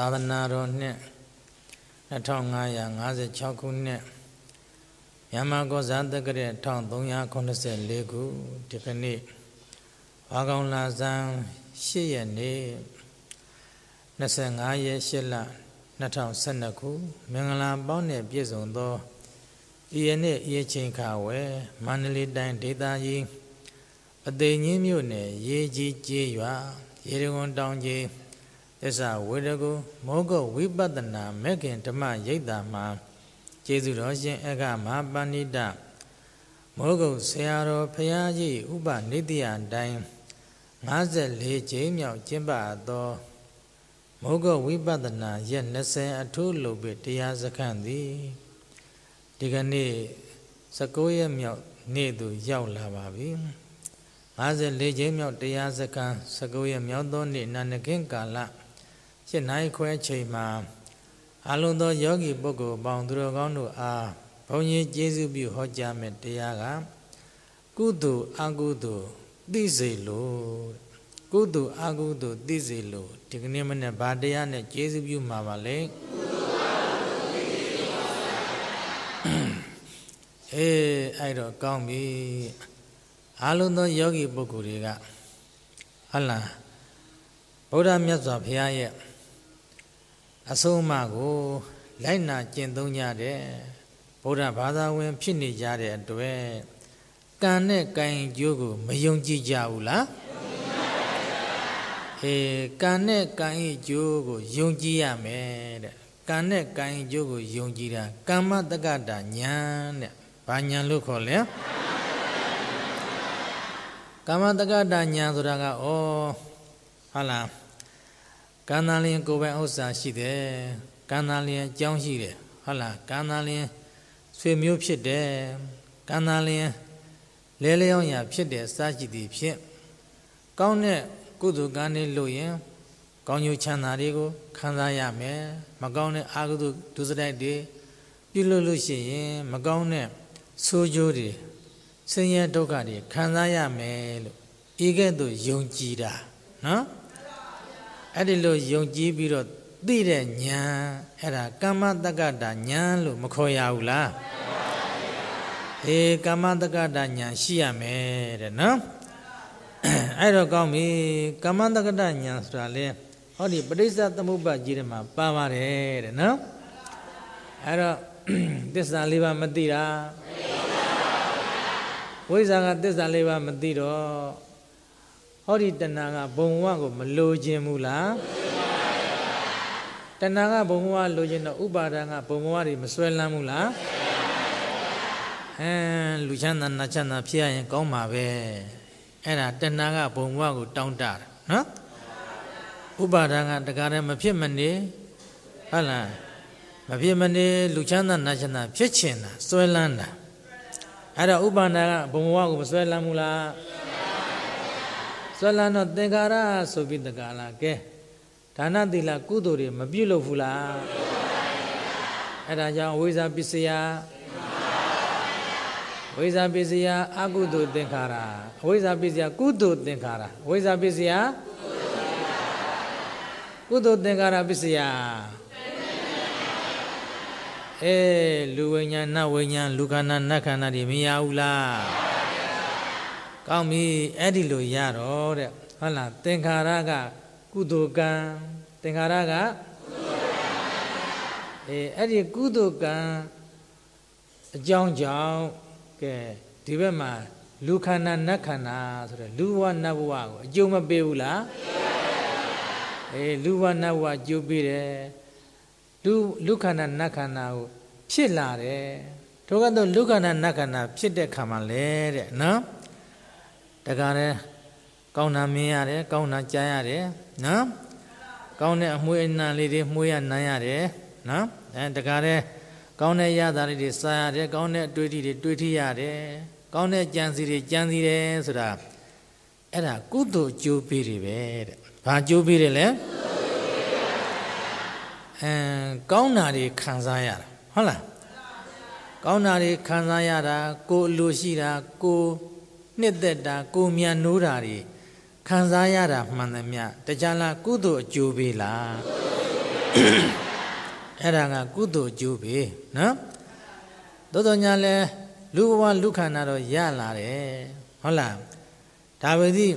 သာသနာတော်နှစ်2556ခုနှစ်မြန်မာကောဇာတက္ကရာ1384ခုဒီကနေ့ဘာကောင်လာဇန်8ရက်နေ့25ရက်8လ2012ခု မင်္ဂလာပေါင်းနဲ့ပြည့်စုံသောဤယနေ့ဤချိန်ခါဝယ်မန္တလေးတိုင်းဒေသကြီးအသိဉ္မြို့နယ်ရေကြီးကျေးရွာရေရကွန်တောင်ကြီးသစ္စာဝေဒကုမောဂဝိပဿနာမေခင်ဓမ္မရိပ်တာမှာကျေးဇူးတော်ရှင်အကမဟာပဏိတမောဂုဆရာတော်ဖရာကြီးဥပနိတိယအတိုင်း54ကြိမ်မြောက်ကျင့်ပသောမောဂဝိပဿနာရက်20အထုလုပ်ပြီးတရားစခန့်သည်ဒီကနေ့19ရက်မြောက်နေ့သို့ရောက်လာပါပြီ54ကြိမ်မြောက်တရားစခန်း19ရက်မြောက်သောနေ့နာနခင်ကာလ၈နိုင်ခွဲချိန်မှာအလုံးသောယောဂီပုဂ္ဂိုလ်ပေါင်းသူတော်ကောင်းတို့အားဘုန်းကြီးကျေးဇူးပြုဟောကြားမဲ့တရားကကုသိုလ်အကုသိုလ်သိစေလို့ကုသိုလ်အကုသိုလ်သိစေလို့ဒီကနေ့မနေ့ဗာတရားနဲ့ကျေးဇူးပြုမှာပါလေအေးအဲ့တော့ကောင်းပြီအလုံးသောယောဂီပုဂ္ဂိုလ်တွေကဟဟလားဗုဒ္ဓမြတ်စွာဘုရားရဲ့အဆုံးအမကိုလိုက်နာကျင့်သုံးကြတဲ့ဗုဒ္ဓဘာသာဝင်ဖြစ်နေကြတဲ့အတွက်ကံနဲ့ကံကျိုးကိုမယုံကြည်ကြဘူးလားအေကံနဲ့ကံရဲ့ကျိုးကိုယုံကြည်ရမယ်တဲ့ကံနဲ့ကံရဲ့ကျိုးကိုယုံကြည်တာကမ္မတက္ကတာညာတဲ့ဘာညာလို့ခေါ်လဲကမ္မတက္ကတာညာဆိုတာကဩဟုတ်လားကန္တာလင်းကိုယ်ပိုင်ဥစ္စာရှိတယ်ကန္တာလင်းအကြောင်းရှိတယ်ဟုတ်လားကန္တာလင်းဆွေမျိုးဖြစ်တယ်ကန္တာလင်းလဲလျောင်းရာ ဖြစ်တယ်စရှိသည်ဖြင့်ကောင်းတဲ့ကုသိုလ်ကံတွေလို့ရင် ကောင်းကျိုးချမ်းသာတွေကိုခံစားရမယ်မကောင်းတဲ့အကုသိုလ်ဒုစရိုက်တွေပြုလုပ်လို့ရှိရင်မကောင်းတဲ့ဆိုးကျိုးတွေဆင်းရဲဒုက္ခတွေခံစားရမယ်လို့ဤကဲ့သို့ယုံကြည်တာနော်အဲ့ဒီလိုယုံကြည်ပြီးတော့သိတဲ့ဉာဏ်အဲ့ဒါကမ္မတက္ကတာဉာဏ်လို့မခေါ်ရဘူးလားအေးကမ္မတက္ကတာဉာဏ်ရှိရမယ်တဲ့နော်အဲ့တော့ကောင်းပြီကမ္မတက္ကတာဉာဏ်ဆိုတာလေဟောဒီပဋိစ္စသမုပ္ပါကြီးထဲမှာပါပါတယ်တဲ့နော်အဲ့တော့သစ္စာလေးပါမသိတာဝိဇ္ဇာကသစ္စာလေးပါမသိတော့ဟောဒီတဏှာကဘုံဘဝကို မလိုချင်ဘူးလားတဏှာကဘုံဘဝလိုချင်တော့ဥပါဒံကဘုံဘဝတွေမဆွဲလန်းဘူးလားဟမ်လူချမ်းသာနတ်ချမ်းသာဖြစ်ရရင်ကောင်းပါပဲအဲ့ဒါတဏှာကဘုံဘဝကို တောင်းတတာနော်ဥပါဒံကတကားတည်းမဖြစ်မနေဟုတ်လားမဖြစ်မနေလူချမ်းသာနတ်ချမ်းသာဖြစ်ချင်တာဆွဲလန်းတာအဲ့တော့ဥပါဒံကဘုံဘဝကိုမဆွဲလန်းဘူးလားစွဲလန်းတော့သင်္ကာရဆိုပြီးတကလားကဲဒါနသီလကုသိုလ်တွေမပြုလုပ်ဘူးလားအဲ့ဒါကြောင့်ဝိဇာပစ္စယဝိဇာပစ္စယအကုသိုလ်သင်္ခါရဝိဇာပစ္စယကုသိုလ်သင်္ခါရဝိဇာပစ္စယကုသိုလ်သင်္ခါရပစ္စယအဲလူဝိညာဏနတ်ဝိညာဏလူခန္ဓာနတ်ခန္ဓာတွေမရဘူးလားကောင်းပြီအဲ့ဒီလိုရတော့တဲ့ဟုတ်လားသင်္ခါရကကုသိုလ်ကံသင်္ခါရကအေးအဲ့ဒီကုသိုလ်ကံအကြောင်းကြောင့်ကဲဒီဘက်မှာလူခန္ဓာနတ်ခန္ဓာဆိုတဲ့လူဝနတ်ဘဝကိုအကျုံးမပေးဘူးလားအေးလူဝနတ်ဘဝကျိုးပေးတယ်လူလူခန္ဓာနတ်ခန္ဓာကိုဖြစ်လာတယ်ဒုက္ခတော့လူခန္ဓာနတ်ခန္ဓာဖြစ်တဲ့ခါမှာလဲတဲ့နော်တခါတည်းကောင်းတာမင်းရတယ်ကောင်းတာကြားရတယ်နော်ကောင်းတဲ့အမွှေးအနှံလေးတွေမှုရနိုင်ရတယ်နော်အဲတခါတည်းကောင်းတဲ့ရတာလေးတွေစားရတယ်ကောင်းတဲ့အတွေ့အထိတွေတွေ့ထိရတယ်ကောင်းတဲ့ကြံစီတွေကြံစီတယ်ဆိုတာအဲ့ဒါကုသိုလ်အကျိုးပေးတွေပဲတဲ့ဘာအကျိုးပေးတယ်လဲအဲကောင်းတာတွေခံစားရတာဟုတ်လားကောင်းတာတွေခံစားရတာကိုယ်လိုရှိတာကိုယ်နှစ်သက်တာကိုမြန်နိုးတာတွေခံစားရတာမှန်သမျှတကြလားကုသိုလ်အကျိုးပေးလားအဲ့ဒါကကုသိုလ်အကျိုးပေးနော်သို့တော်ညာလဲလူဘဝလူခန္ဓာတော့ရလာတယ်ဟုတ်လားဒါပေမဲ့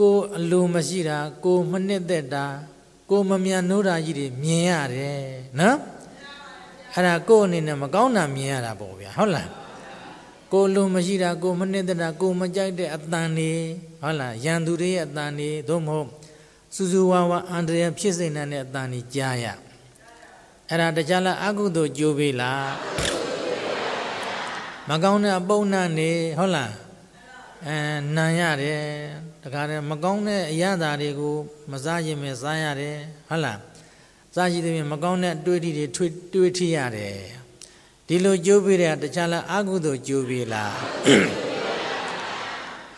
ကိုအလိုမရှိတာကိုမနှစ်သက်တာကိုမမြန်နိုးတာကြီးတွေမြင်ရတယ်နော်အဲ့ဒါကို့အနေနဲ့မကောင်းတာမြင်ရတာပေါ့ဗျာဟုတ်လားကိုလုံမရှိတာကိုမနှစ်သက်တာကိုမကြိုက်တဲ့အတန်နေဟုတ်လားရန်သူတွေရဲ့အတန်နေသို့မဟုတ်စူစူဝါဝါအန္တရာယ်ဖြစ်စေနိုင်တဲ့အတန်နေကြားရအဲ့ဒါတခြားလားအကုသို့ကြိုးပေးလားမကောင်းတဲ့အပုံနာနေဟုတ်လားအဲနံရတယ်တခါတည်းမကောင်းတဲ့အရာဓာတွေကိုမစားရင်ပဲစားရတယ်ဟုတ်လားစားကြည့်သဖြင့်မကောင်းတဲ့အတွေ့အထိတွေတွေ့တွေ့ထိရတယ်ဒီလိုကြိုးပေးတဲ့တခြားလားအကုသို့ကြိုးပေးလား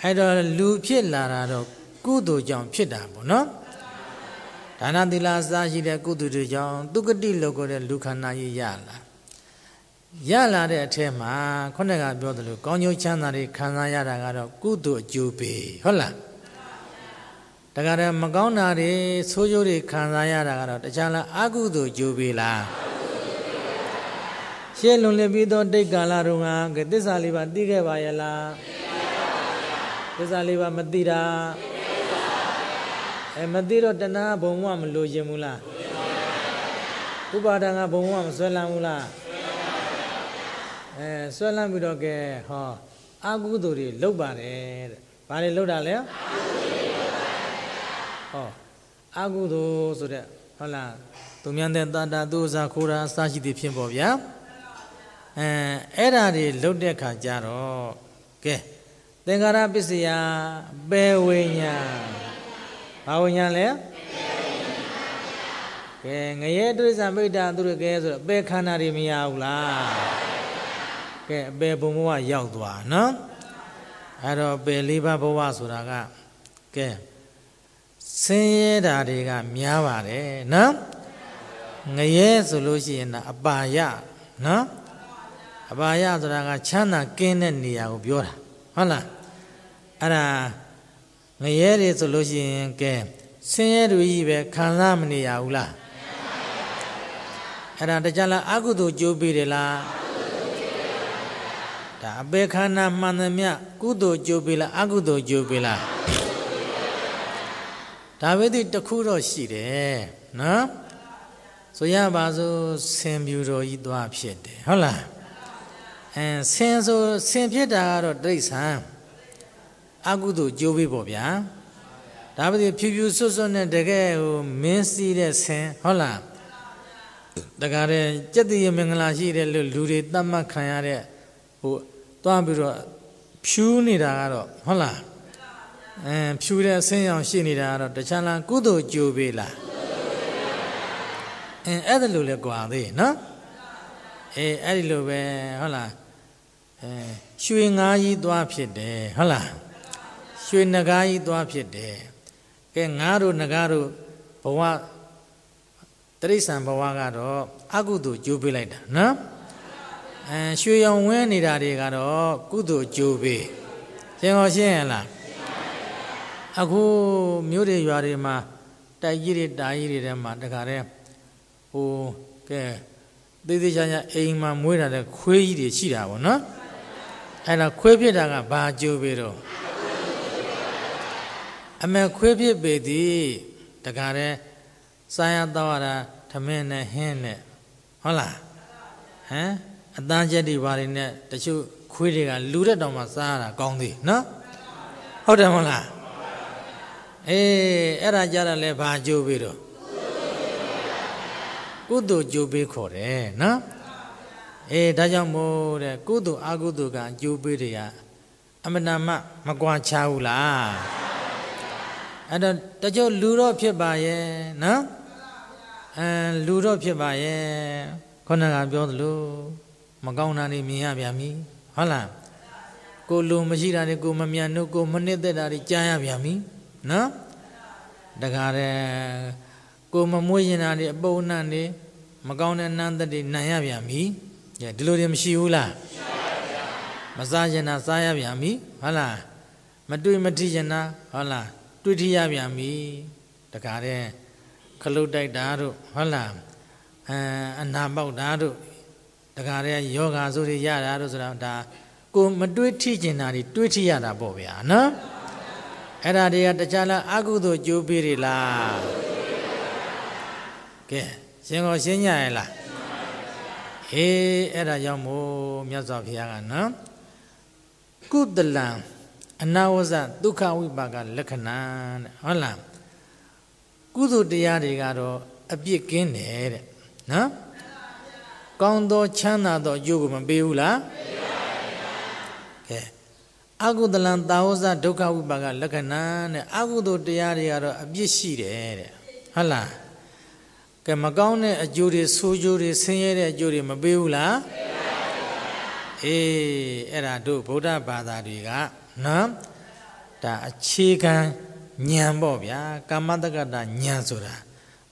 အဲ့တော့လူဖြစ်လာတာတော့ကုသိုလ်ကြောင့်ဖြစ်တာပေါ့နော်ဒါနသီလစားရှိတဲ့ကုသိုလ်တွေကြောင့်သူကတိလောက်တဲ့လူခန္ဓာကြီးရလာရလာတဲ့အထက်မှာခုနကပြောသလိုကောင်းကျိုးချမ်းသာတွေခံစားရတာကတော့ကုသိုလ်အကျိုးပေးဟုတ်လားဒါကြတဲ့မကောင်းတာတွေဆိုးကျိုးတွေခံစားရတာကတော့တခြားလားအကုသိုလ်အကျိုးပေးလားရှေးလွန်လည်ပြီးသောတိတ်ကာလတုန်းကသစ္စာလေးပါသိခဲ့ပါရဲ့လားသစ္စာလေးပါမသိတာအဲမသိတော့တဏှာဘုံဝမလို့ရင်ဘူးလားဥပါဒံကဘုံဝမဆွဲလန်းဘူးလားအဲဆွဲလန်းပြီးတော့ကဲဟောအာကုသိုလ်တွေလုပ်ပါတယ်တဲ့ဘာတွေလုပ်တာလဲဟောအာကုသိုလ်ဆိုတဲ့ဟုတ်လားသူမြန်တဲ့တာတာသူဥစားခိုးတာအစရှိသည်ဖြစ်ပေါ့ဗျာအဲအဲ့ဓာတွေလုတ်တဲ့ခါကျတော့ကဲသင်္ခါရပစ္စယပေဝိညာဘာဝိညာလဲကဲငရဲတိရစ္ဆာန်မိတ္တာသူရကဲဆိုတော့ပေခန္ဓာတွေမရဘူးလားကဲအပေဘုံဘဝရောက်သွားနော်အဲ့တော့ပေလေးပါးဘဝဆိုတာကကဲဆင်းရဲတာတွေကများပါတယ်နော်ငရဲဆိုလို့ရှိရင်အပါရနော်အဘာယဆိုတာကချမ်းသာကင်းတဲ့နေရာကိုပြောတာဟုတ်လားအဲ့ဒါငရဲတွေဆိုလို့ရှိရင်ကဲဆင်းရဲတွေကြီးပဲခံစားမနေရဘူးလားအဲ့ဒါတကြလားအကုသိုလ်ကြိုးပေးတယ်လားဒါအပေခန္ဓာမှန်သမျှကုသိုလ်ကြိုးပေးလားအကုသိုလ်ကြိုးပေးလားဒါပဲဒီတစ်ခုတော့ရှိတယ်နော်ဆိုရပါစို့ဆင်ပြူတော်ကြီးသွားဖြစ်တယ်ဟုတ်လားအဲဆင်ဆိုဆင်ဖြစ်တာကတော့တိရစ္ဆာန်အကုသို့ကြိုးပေးပေါ့ဗျာဒါပဲဖြူဖြူဆွတ်ဆွတ်နဲ့တကယ်ဟိုမင်းစီးတဲ့ဆင်ဟုတ်လားတကားတဲ့ကျက်တည်မင်္ဂလာရှိတဲ့လူလူတွေတတ်မှတ်ခံရတဲ့ဟိုတွားပြီးတော့ဖြူးနေတာကတော့ဟုတ်လားအဲဖြူးတဲ့အဆင်းရောင်ရှိနေတာကတော့တခြားလားကုသိုလ်ကြိုးပေးလားအဲအဲ့ဒါလိုလဲကြွားသေးနော်အေးအဲ့ဒီလိုပဲဟုတ်လားအဲရွှေငါးကြီးသွားဖြစ်တယ်ဟုတ်လားရွှေငကားကြီးသွားဖြစ်တယ်ကဲငါတို့ငကားတို့ဘဝတရိษံဘဝကတော့အကုသို့ကြိုးပေးလိုက်တာနော်အဲရွှေရောင်ဝဲနေတာတွေကတော့ကုသို့ကြိုးပေးသင်ဟောရှင်းရလားအခုမြို့တွေရွာတွေမှာတိုက်ကြီးတွေတာကြီးတွေထဲမှာတခါတည်းဟိုကဲသေးသေးချာချာအိမ်မှာမွေးထားတဲ့ခွေးကြီးတွေရှိတာပေါ့နော်အဲ့ဒါခွေးဖြစ်တာကဘာကြိုးပေတော့အမေခွေးဖြစ်ပေသည်တခါတည်းစာရတော်ရတာထမင်းနဲ့ဟင်းနဲ့ဟုတ်လားဟမ်အသားချက်တွေဘာတွေနဲ့တချို့ခွေးတွေက လူတဲ့တောင်မှစားရတာကောင်းသေးနော်ဟုတ်တယ်မဟုတ်လားအေးအဲ့ဒါကြတာလဲဘာကြိုးပြီးတော့ကုသိုလ်ကြိုးပေးခေါ်တယ်နော်အေးဒါကြောင့်မို့တဲ့ကုသိုလ်အကုသိုလ်ကအကျိုးပေးတွေကအမနာမမကွာခြားဘူးလားအဲ့တော့တချို့လူတော့ဖြစ်ပါရဲ့နော်အမ်လူတော့ဖြစ်ပါရဲ့ခုနကပြောသလိုမကောင်းတာတွေမြင်ရပြန်ပြီဟုတ်လားကိုလူမရှိတာတွေကိုမမြန်တို့ကိုမနစ်သက်တာတွေကြားရပြန်ပြီနော်တခါတည်းကိုမမွေးရင်တာတွေအပုံနှံ့တွေမကောင်းတဲ့အနန္တတွေနံရပြန်ပြီဒီလိုတွေမရှိဘူးလားမရှိပါဘူးမစားရင်တာစားရပြန်ပြီဟုတ်လားမတွေ့မထီရင်တာဟုတ်လားတွေ့ထီရပြန်ပြီတခါတည်းခလုတ်တိုက်တာတို့ဟုတ်လားအအနာပေါက်တာတို့တခါတည်းယောဂါဆိုတွေရတာတို့ဆိုတာဒါကို မတွေ့ထီကျင်တာတွေတွေ့ထီရတာပေါ့ဗျာနော်အဲ့ဒါတွေကတခြားလားအကုသို့ကြိုးပေးတွေလားကဲရှင်ကိုရှင်းညရဲ့လားအေးအဲ့ဒါကြောင့်မို့မြတ်စွာဘုရားကနော်ကုသလံအနာဝဇဒုက္ခဝိပါကလက္ခဏာတဲ့ဟုတ်လားကုသိုလ်တရားတွေကတော့အပြစ်ကင်းတယ်တဲ့နော်ကောင်းသောချမ်းသာသောအကျိုးကိုမပေးဘူးလားပေးပါဘူးဗျာကဲအကုသလံတာဝဇဒုက္ခဝိပါကလက္ခဏာနဲ့အကုသိုလ်တရားတွေကတော့အပြစ်ရှိတယ်တဲ့ဟုတ်လားကဲမကောင်းတဲ့အကျိုးတွေဆိုးကျိုးတွေဆင်းရဲတဲ့အကျိုးတွေမပေးဘူးလားအေးအဲ့ဒါတို့ဗုဒ္ဓဘာသာတွေကနော်ဒါအခြေခံဉာဏ်ပေါ့ဗျာကမ္မတက္ကတာဉာဏ်ဆိုတာ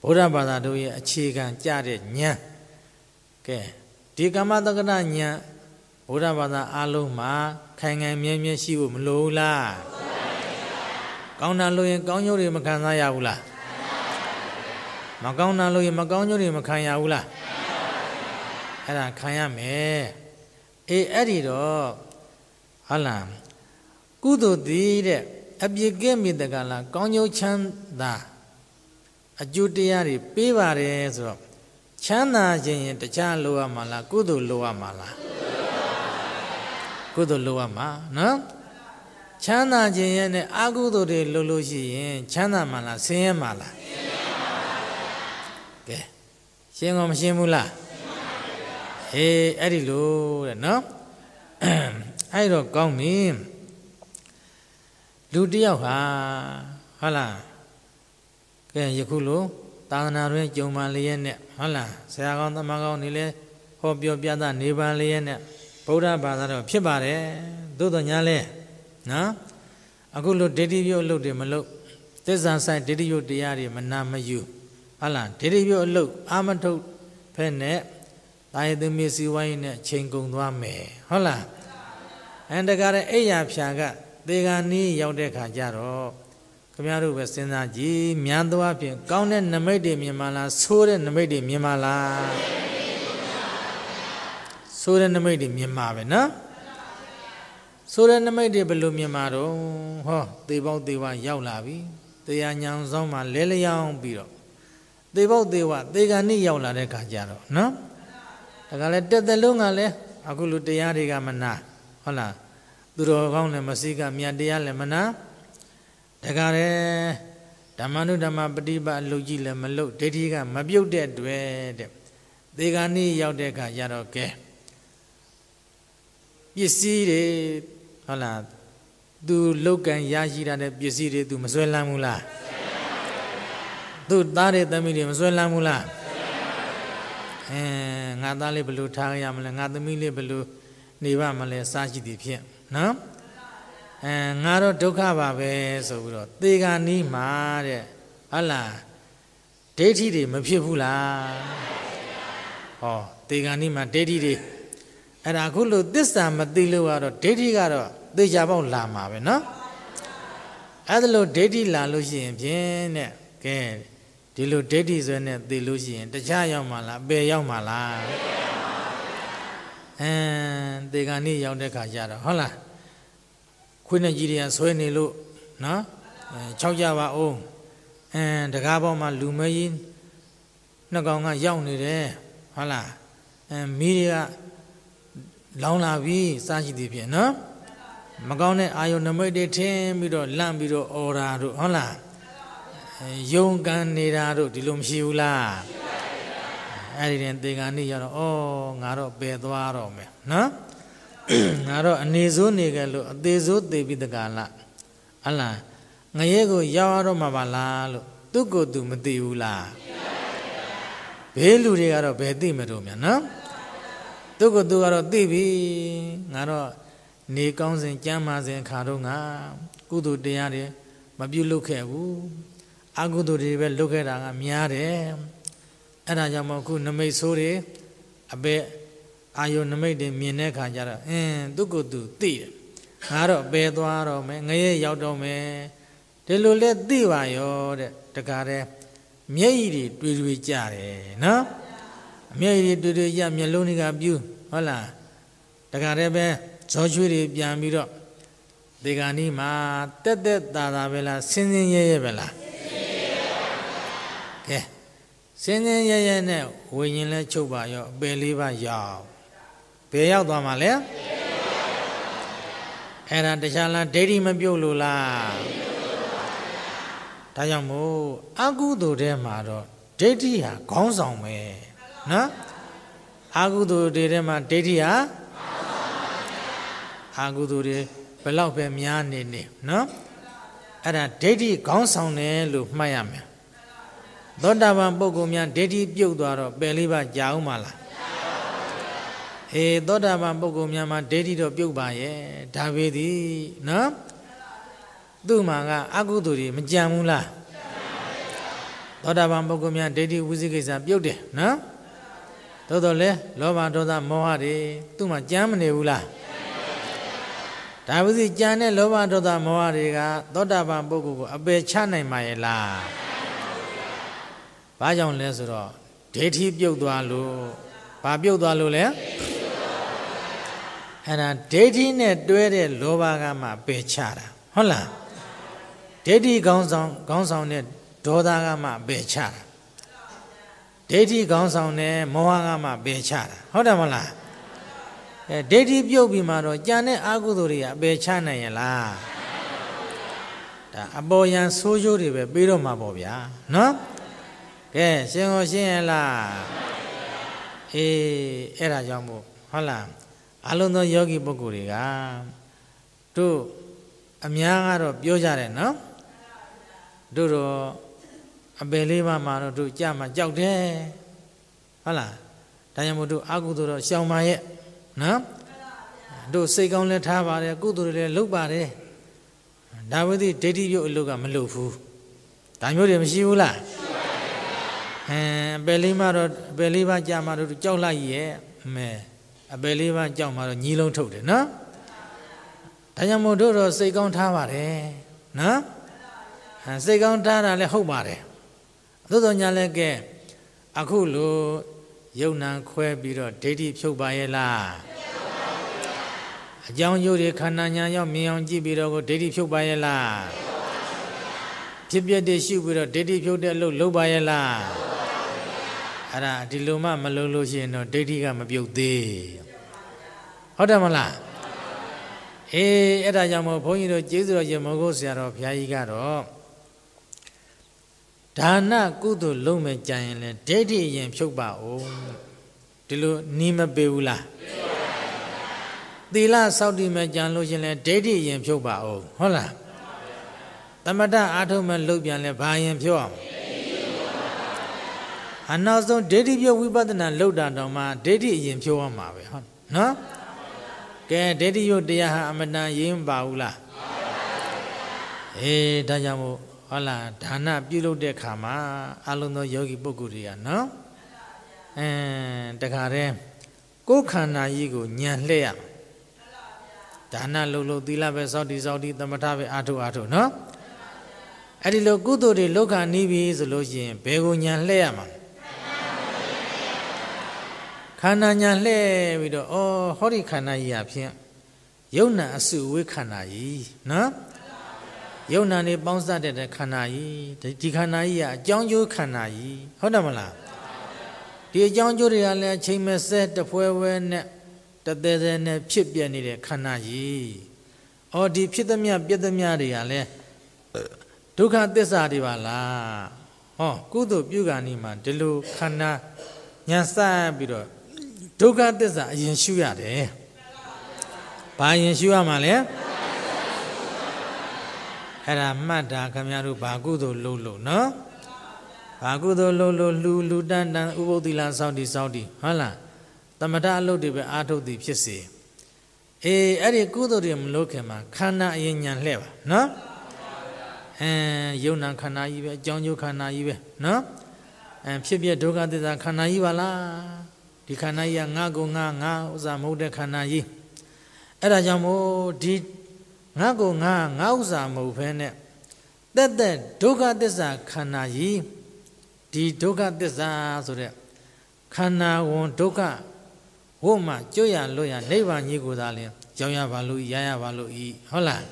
ဗုဒ္ဓဘာသာတို့ရဲ့အခြေခံကြတဲ့ဉာဏ်ကဲဒီကမ္မတက္ကတာဉာဏ်ဗုဒ္ဓဘာသာအလုံးမှာခိုင်ခိုင်မြဲမြဲရှိဖို့မလိုဘူးလားကောင်းတာလို့ရင်ကောင်းကျိုးတွေမခံစားရဘူးလားမကောင်းတာလို့ရမကောင်းကျိုးတွေမခံရဘူးလားအဲ့ဒါခံရမယ်အေးအဲ့ဒီတော့ဟာလားကုသိုလ်တည်တဲ့အပြစ်ကင်းမိတကလားကောင်းကျိုးချမ်းသာအကျိုးတရားတွေပေးပါတယ်ဆိုတော့ချမ်းသာခြင်းရင်တခြားလိုရမှာလားကုသိုလ်လိုရမှာလားကုသိုလ်လိုရမှာနော်ချမ်းသာခြင်းရဲ့အကုသိုလ်တွေလုပ်လို့ရှိရင်ချမ်းသာမှာလားဆင်းရဲမှာလားဆင်းရဲရှင်းကောမရှင်းဘူးလားရှင်းပါပြီဗျာအေးအဲ့ဒီလိုတဲ့နော်အဲ့တော့ကောင်းပြီလူတယောက်ဟာဟုတ်လားကဲယခုလိုသာသနာတွင်ကြုံပါလျက်နဲ့ဟုတ်လားဆရာကောင်းသမားကောင်းနေလဲဟောပြောပြသနေပါလျက်နဲ့ဗုဒ္ဓဘာသာတော့ဖြစ်ပါတယ်သို့တော်ညာလဲနော်အခုလိုဒိဋ္ဌိယုတ်အလုပ်တွေမလုပ်သစ္စာဆိုင်ဒိဋ္ဌိယုတ်တရားတွေမနာမယူဟုတ်လားဒေရီပြုတ်အလုပ်အာမထုတ်ဖက်နဲ့တာယသမီးစီဝိုင်းနဲ့ချိန်ကုန်သွားမယ်ဟုတ်လားအန်တကာတဲ့အိယာဖြာကဒေဂာနီးရောက်တဲ့ခါကျတော့ခင်ဗျားတို့ပဲစဉ်းစားကြည့်မြန်သောအဖြစ်ကောင်းတဲ့နမိတ်တွေမြင်ပါလားဆိုးတဲ့နမိတ်တွေမြင်ပါလားဆိုးတဲ့နမိတ်တွေမြင်ပါပဲနော်ဆိုတဲ့နမိတ်တွေဘယ်လိုမြင်မှာတော့ဟောသေပေါင်းသေဝါရောက်လာပြီတရားညောင်ဆောင်မှလဲလျောင်းပြီးတော့သေပေါက်သေဝသေကံနိရောက်လာတဲ့ခါကြတော့နော်ဒါကလည်းတက်တယ်လုံးကလည်းအခုလူတရားတွေက မနာဟုတ်လားသူတော်ကောင်းလည်းမစိကမြတ်တရားလည်းမနာဒါကလည်းဓမ္မနုဓမ္မပฏิပတ်အလုပ်ကြီးလည်းမလုပ်ဒိဋ္ဌိက မပြုတ်တဲ့အတွက်တဲ့သေကံနိရောက်တဲ့ခါကြတော့ကဲပစ္စည်းတွေဟုတ်လား तू လောက်ကံရရှိတာတဲ့ပစ္စည်းတွေ तू မစွဲလမ်းဘူးလားသူ့သားတွေသမီးတွေမစွဲလမ်းဘူးလားအဲငါသားလေးဘယ်လိုထားရမလဲငါသမီးလေးဘယ်လိုနေပါမလဲစားရှိသည်ဖြင့်နော်အဲငါတော့ဒုက္ခပါပဲဆိုပြီးတော့သေကနီးမှာတဲ့ဟုတ်လားဒိဋ္ဌိတွေမဖြစ်ဘူးလားဟောသေကနီးမှာဒိဋ္ဌိတွေအဲ့ဒါခုလို့သစ္စာ မသိလို့ကတော့ဒိဋ္ဌိကတော့သေချာပေါက်လာမှာပဲနော်အဲ့ဒါလို့ဒိဋ္ဌိလာလို့ရှိရင် ဖြင့်တဲ့ကဲဒီလိုဒိဋ္ဌိဆွဲနဲ့သိလို့ရှိရင်တရားရောက်မှလားအပေရောက်မှလားအင်းတေကန်နေ့ရောက်တဲ့ခါကျတော့ဟုတ်လားခွေးနဲ့ကြီးတွေကဆွဲနေလို့နော်ခြောက်ကြပါအောင်အင်းတကားပေါ်မှာ လူမဲကြီးနှစ်ကောင်ကရောက်နေတယ်ဟုတ်လားအင်းမိတွေကလောင်းလာပြီစားရှိသည်ဖြင့်နော် မကောင်းတဲ့အာယုံနမိတ်တွေထင်းပြီးတော့လန့်ပြီးတော့အော်တာတို့ဟုတ်လားယုံကံနေတာတို့ဒီလိုမရှိဘူးလားအဲ့ဒီတင်သေကံနေ့ရတော့ဩငါတော့ပယ်သွားတော့မယ်နော်ငါတော့အနေဆိုးနေကြလို့အသေးဆိုးသေပြီးတကလားအလားငရဲကို ရောက်ရတော့မှာပါလားလို့သူ့ကိုယ်သူမသိဘူးလားဘေးလူတွေကတော့ဘယ်သိမလို့မြန်နော်သူ့ကိုယ်သူကတော့သိပြီငါတော့နေကောင်းစဉ်ကြမ်းမာစဉ်ခါတော့ငါကုသိုလ်တရားတွေမပြုလုပ်ခဲ့ဘူးအကုသိုလ်တွေပဲလုပ်ခဲ့တာကများတယ်အဲ့ဒါကြောင့်မို့အခုနမိတ်ဆိုးတွေအပဲအာယုနမိတ်တွေမြင်တဲ့ခါကျတော့အင်းသူ့ကိုယ်သူသိတယ်ငါတော့ပဲသွားတော့မယ်ငရဲရောက်တော့မယ်ဒီလိုလဲသိပါရောတဲ့တခါတည်းမျက်ရည်တွေတွေ့တွေ့ကြတယ်နော်မျက်ရည်တွေတွေ့တွေ့ကြမျက်လုံးတွေကပြူးဟုတ်လားတခါတည်းပဲဇောချွေးတွေပြန်ပြီးတော့ဒီကနေ့မှာတက်တက်တာတာပဲလားစင်းစင်းရဲရဲပဲလားစင်းစင်းရဲရဲနဲ့ဝိညာဉ်လဲချုပ်ပါရောအပယ်လေးပါရောက်ဘယ်ရောက်သွားမှာလဲအဲ့ဒါတခြားလားဒိဋ္ဌိမပြုတ်လို့လားဒါကြောင့်မို့အကုသိုလ်ထဲမှာတော့ဒိဋ္ဌိဟာခေါင်းဆောင်ပဲနော်အာဟုသူတွေထဲမှာဒိဋ္ဌိဟာအာဟုသူတွေဘလောက်ပဲများနေနေနော်အဲ့ဒါဒိဋ္ဌိခေါင်းဆောင်တယ်လို့မှတ်ရမယ်သောတာပန်ပုဂ္ဂိုလ်များဒိဋ္ဌိပြုတ်သွားတော့ပယ်လေးပါးကြာအောင်မလားဟေးသောတာပန်ပုဂ္ဂိုလ်များမှာဒိဋ္ဌိတော့ပြုတ်ပါရဲ့ဒါပေသည်နော်သူ့မှာကအကုသိုလ်တွေမကြံဘူးလားသောတာပန်ပုဂ္ဂိုလ်များဒိဋ္ဌိဝိသိကိစ္စပြုတ်တယ်နော်သို့တော်လဲလောဘဒေါသမောဟတွေသူ့မှာကြမ်းမနေဘူးလားဒါဝိသိကြံတဲ့လောဘဒေါသမောဟတွေကသောတာပန်ပုဂ္ဂိုလ်ကိုအပယ်ချနိုင်မှာရဲ့လားဘာကြောင့်လဲဆိုတော့ဒိဋ္ဌိပြုတ်သွားလို့ဘာပြုတ်သွားလို့လဲအဲ့ဒါဒိဋ္ဌိနဲ့တွဲတဲ့လောဘကမှပယ်ချတာဟုတ်လားဒိဋ္ဌိခေါင်းဆောင်ခေါင်းဆောင်နဲ့ဒေါသကမှပယ်ချတာဒိဋ္ဌိခေါင်းဆောင်နဲ့မောဟကမှပယ်ချတာဟုတ်တယ်မဟုတ်လားအဲဒိဋ္ဌိပြုတ်ပြီးမှတော့ကြံတဲ့အကုသိုလ်တွေကအပယ်ချနိုင်ရလားဒါအပေါ်ယံဆိုးရိုးတွေပဲပြီးတော့မှာပေါ့ဗျာနော်ကဲရှင်ကိုရှင်းရလားအေးအဲ့ဒါကြောင့်မို့ဟုတ်လားအလုံးသောယောဂီပုဂ္ဂိုလ်တွေကတို့အများကတော့ပြောကြတယ်နော်တို့တော့အပယ်လေးပါးမှာတော့တို့ကြမှာကြောက်တယ်ဟုတ်လားဒါကြောင့်မို့တို့အကုသိုလ်တော့ရှောင်ပါရဲ့နော်တို့စိတ်ကောင်းလည်းထားပါတယ်ကုသိုလ်တွေလည်းလုပ်ပါတယ်ဒါဝိသိဒိဋ္ဌိပြုတ်အလုပ်ကမလုပ်ဘူးဒါမျိုးတွေမရှိဘူးလားရှိဟမ်အပယ်လေးပါတော့အပယ်လေးပါကြာမှတော့ကြောက်လိုက်ရဲ့မဲအပယ်လေးပါကြောက်မှတော့ညီလုံးထုတ်တယ်နော်ဒါကြောင့်မို့တို့တော့စိတ်ကောင်းထားပါတယ်နော်ဟမ်စိတ်ကောင်းထားတာလည်းဟုတ်ပါတယ်သို့တော်ညာလည်းကဲအခုလိုယုံနာခွဲပြီးတော့ဒိဋ္ဌိဖြုတ်ပါရဲ့လားအကြောင်းရုပ်တွေခန္ဓာညာရောက်မြင်အောင်ကြည့်ပြီးတော့ကိုဒိဋ္ဌိဖြုတ်ပါရဲ့လားဖြစ်ပျက်တွေရှုပြီးတော့ဒိဋ္ဌိဖြုတ်တဲ့အလုပ်လုပ်ပါရဲ့လားအဲ့ဒါဒီလိုမှမလုံးလို့ရှိရင်တော့ဒိဋ္ဌိကမပြုတ်သေးဟုတ်တယ်မလားအေးအဲ့ဒါကြောင့်မို့ဘုန်းကြီးတို့ကျေးဇူးတော်ရှင်မဟုတ်ဆရာတော်ဘုရားကြီးကတော့ဒါနကုသိုလ်လုံးမဲ့ကြရင်လဲဒိဋ္ဌိအရင်ဖြုတ်ပါဦးဒီလိုနီးမပေးဘူးလားသီလစောင့်တည်မဲ့ကြံလို့ရှင်လဲဒိဋ္ဌိအရင်ဖြုတ်ပါဦးဟုတ်လားသမထအာထုမဲ့လုတ်ပြန်လဲဘာရင်ဖြုတ်အောင်အနောက်ဆုံးဒိဋ္ဌိပြုတ်ဝိပဿနာလောက်တာတော့မှဒိဋ္ဌိအရင်ဖြိုးရမှာပဲဟုတ်နော်ကဲဒိဋ္ဌိယုတ်တရားဟာအမတန်ရင်းပါဘူးလားအေးဒါကြောင့်မို့ဟုတ်လားဒါနပြုလုပ်တဲ့ခါမှာအလုံးသောယောဂီပုဂ္ဂိုလ်တွေကနော်အင်းတခါတည်းကိုယ်ခန္ဓာကြီးကိုညံလှဲ့ရဒါနလှုပ်လှုပ်သီလပဲစောင့်တည်စောင့်တည်သမထပဲအာထုအာထုနော်အဲ့ဒီလိုကုသိုလ်တွေလောက်ခဏီးပြီဆိုလို့ရှိရင်ဘယ်ကိုညံလှဲ့ရမှာလဲခန္ဓာညာလှည့်ပြီးတော့အော်ဟောဒီခန္ဓာကြီးဟာဖြင့်ယုံနာအစုဝေခန္ဓာကြီးနော်ယုံနာနေပေါင်းစပ်တဲ့ခန္ဓာကြီးဒီခန္ဓာကြီးကအကြောင်းကျိုးခန္ဓာကြီးဟုတ်တယ်မလားဒီအကြောင်းကျိုးတွေကလည်းအချိန်မစဲတဖွဲဝဲနဲ့တသေးသေးနဲ့ဖြစ်ပြနေတဲ့ခန္ဓာကြီးအော်ဒီဖြစ်သမျှပြသမျှတွေကလည်းဒုက္ခသစ္စာတွေပါလားဟောကုသိုလ်ပြုကံဒီမှာဒီလိုခန္ဓာညာစပ်ပြီးတော့ဒုက္ခသစ္စာအရင်ရှုရတယ်ဘာရင်ရှုရမှာလဲအဲ့ဒါမှတ်တာခင်ဗျားတို့ဘာကုသိုလ်လုပ်လို့နော်ဘာကုသိုလ်လုပ်လို့လူလူတန်တန်ဥပုသ္တိလစောင့်တည်စောင့်တည်ဟုတ်လားတမထအလုပ်တွေပဲအာထုတ်သည်ဖြစ်စေအေးအဲ့ဒီကုသိုလ်တွေမလုပ်ခင်မှာခန္ဓာအရင်ညံလှဲ့ပါနော်အဲယုံနာခန္ဓာကြီးပဲအကြောင်းကျိုးခန္ဓာကြီးပဲနော်အဲဖြစ်ပြဒုက္ခသစ္စာ ခန္ဓာကြီးပါလားဒီခန္ဓာကြီးကငါကိုငါငါဥစ္စာမဟုတ်တဲ့ခန္ဓာကြီးအဲ့ဒါကြောင့်မို့ဒီငါကိုငါငါဥစ္စာမဟုတ်ဘဲနဲ့တက်တက်ဒုက္ခသစ္စာခန္ဓာကြီးဒီဒုက္ခသစ္စာဆိုတဲ့ခန္ဓာဝန်ဒုက္ခဝတ်မှကြွရလွတ်ရနိဗ္ဗာန်ကြီးကိုသာလင်ရောက်ရပါလို့ရရပါလို့ဤဟုတ်လား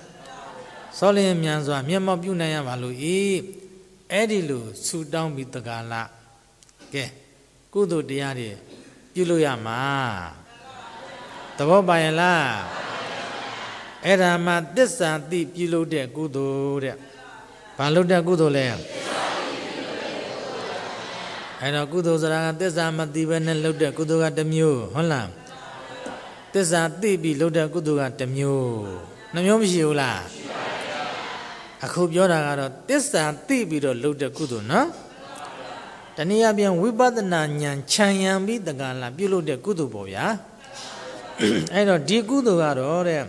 စောလင်းမြန်စွာမျက်မှောက်ပြုနိုင်ရပါလို့ဤအဲ့ဒီလိုဆူတောင်းပြီးတက္ကလာကဲကုသိုလ်တရားတွေပြုလို့ရမှာသဘောပါရင်လားအဲ့ဒါမှသစ္စာတိပြုလို့တဲ့ကုသိုလ်တဲ့ဘာလို့တဲ့ကုသိုလ်လဲအဲ့တော့ကုသိုလ်ဆိုတာကသစ္စာမသိဘဲနဲ့လုပ်တဲ့ကုသိုလ်ကတစ်မျိုးဟုတ်လားသစ္စာသိပြီးလုပ်တဲ့ကုသိုလ်ကတစ်မျိုးနှမျိုးမရှိဘူးလားအခုပြောတာကတော့သစ္စာသိပြီးတော့လုပ်တဲ့ကုသိုလ်နော်တနည်းအားဖြင့်ဝိပဿနာဉာဏ်ခြံရံပြီးတက္ကလာပြုလုပ်တဲ့ကုသိုလ်ပေါ့ဗျာအဲ့တော့ဒီကုသိုလ်ကတော့တဲ့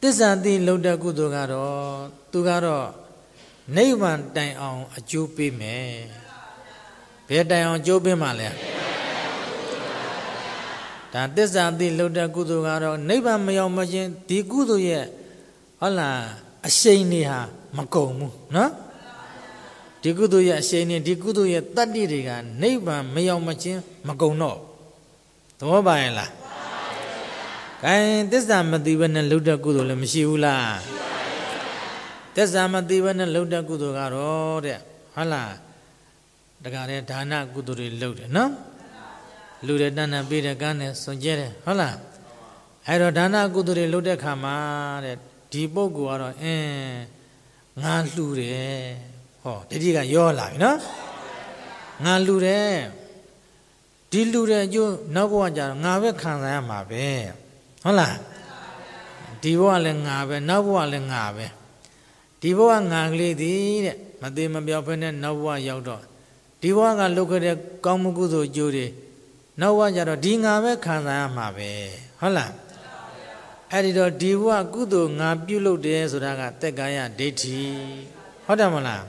တစ္ဆာတိလုတ်တဲ့ကုသိုလ်ကတော့သူကတော့နိဗ္ဗာန်တိုင်အောင် အကျိုးပေးမယ်ဘယ်တိုင်အောင်အကျိုးပေးမှာလဲဒါတစ္ဆာတိလုတ်တဲ့ကုသိုလ်ကတော့နိဗ္ဗာန်မရောက်မချင်းဒီကုသိုလ်ရဲ့ဟုတ်လားအရှိန်တွေဟာမကုန်ဘူးနော်ဒီကုသိုလ်ရဲ့အရှိန်နဲ့ဒီကုသိုလ်ရဲ့တတ္တိတွေကနိဗ္ဗာန်မရောက်မချင်းမကုံတော့သဘောပါရင်လားမှန်ပါပါဘုရား gain သစ္စာမသိဘဲနဲ့လှုပ်တဲ့ကုသိုလ်လည်းမရှိဘူးလားမရှိပါဘူးသစ္စာမသိဘဲနဲ့လှုပ်တဲ့ကုသိုလ်ကတော့တဲ့ဟုတ်လားတခါတည်းဒါနကုသိုလ်တွေလှုပ်တယ်နော်လူတွေတဏ္ဍပေးတဲ့ကန်းနဲ့စွန်ကြဲတယ်ဟုတ်လားအဲ့တော့ဒါနကုသိုလ်တွေလှုပ်တဲ့ခါမှာတဲ့ဒီပုဂ္ဂိုလ်ကတော့အင်းငါလှူတယ်ဟောတတိကရောလာပြီနော်ငါလူတယ်ဒီလူတဲ့အကျိုးနောက်ဘဝကျတော့ငါပဲခံစားရမှာပဲဟုတ်လားဒီဘဝလည်းငါပဲနောက်ဘဝလည်းငါပဲဒီဘဝငါကလေးသည်တဲ့မသေးမပြောင်းဖဲနဲ့နောက်ဘဝရောက်တော့ဒီဘဝကလုပ်ခဲ့တဲ့ကောင်းမှုကုသိုလ်အကျိုးတွေနောက်ဘဝကျတော့ဒီငါပဲခံစားရမှာပဲဟုတ်လားအဲ့ဒီတော့ဒီဘဝကုသိုလ်ငါပြုလုပ်တယ်ဆိုတာကတက္ကာယဒိဋ္ဌိဟုတ်တယ်မလား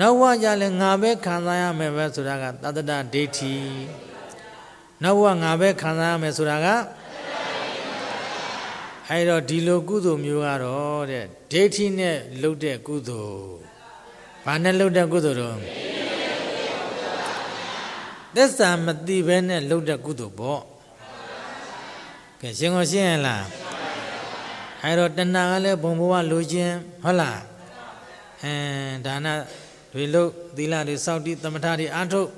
နောက်ဝကြလဲငါပဲခံစားရမယ်ပဲဆိုတာကသတ္တတဒိဋ္ဌိနောက်ဝငါပဲခံစားရမယ်ဆိုတာကအဲတော့ဒီလိုကုသိုလ်မျိုးကတော့တဲ့ဒိဋ္ဌိနဲ့လှုပ်တဲ့ကုသိုလ်ဘာနဲ့လှုပ်တဲ့ကုသိုလ်တော့သစ္စာမသိဘဲနဲ့လှုပ်တဲ့ကုသိုလ်ပေါ့ကဲရှင်းကိုရှင်းရလားအဲတော့တဏှာကလည်းဘုံဘဝလိုခြင်းဟုတ်လားအဲဒါနတွေလို့သီလတွေစောင့်တည်သမထတွေအားထုတ်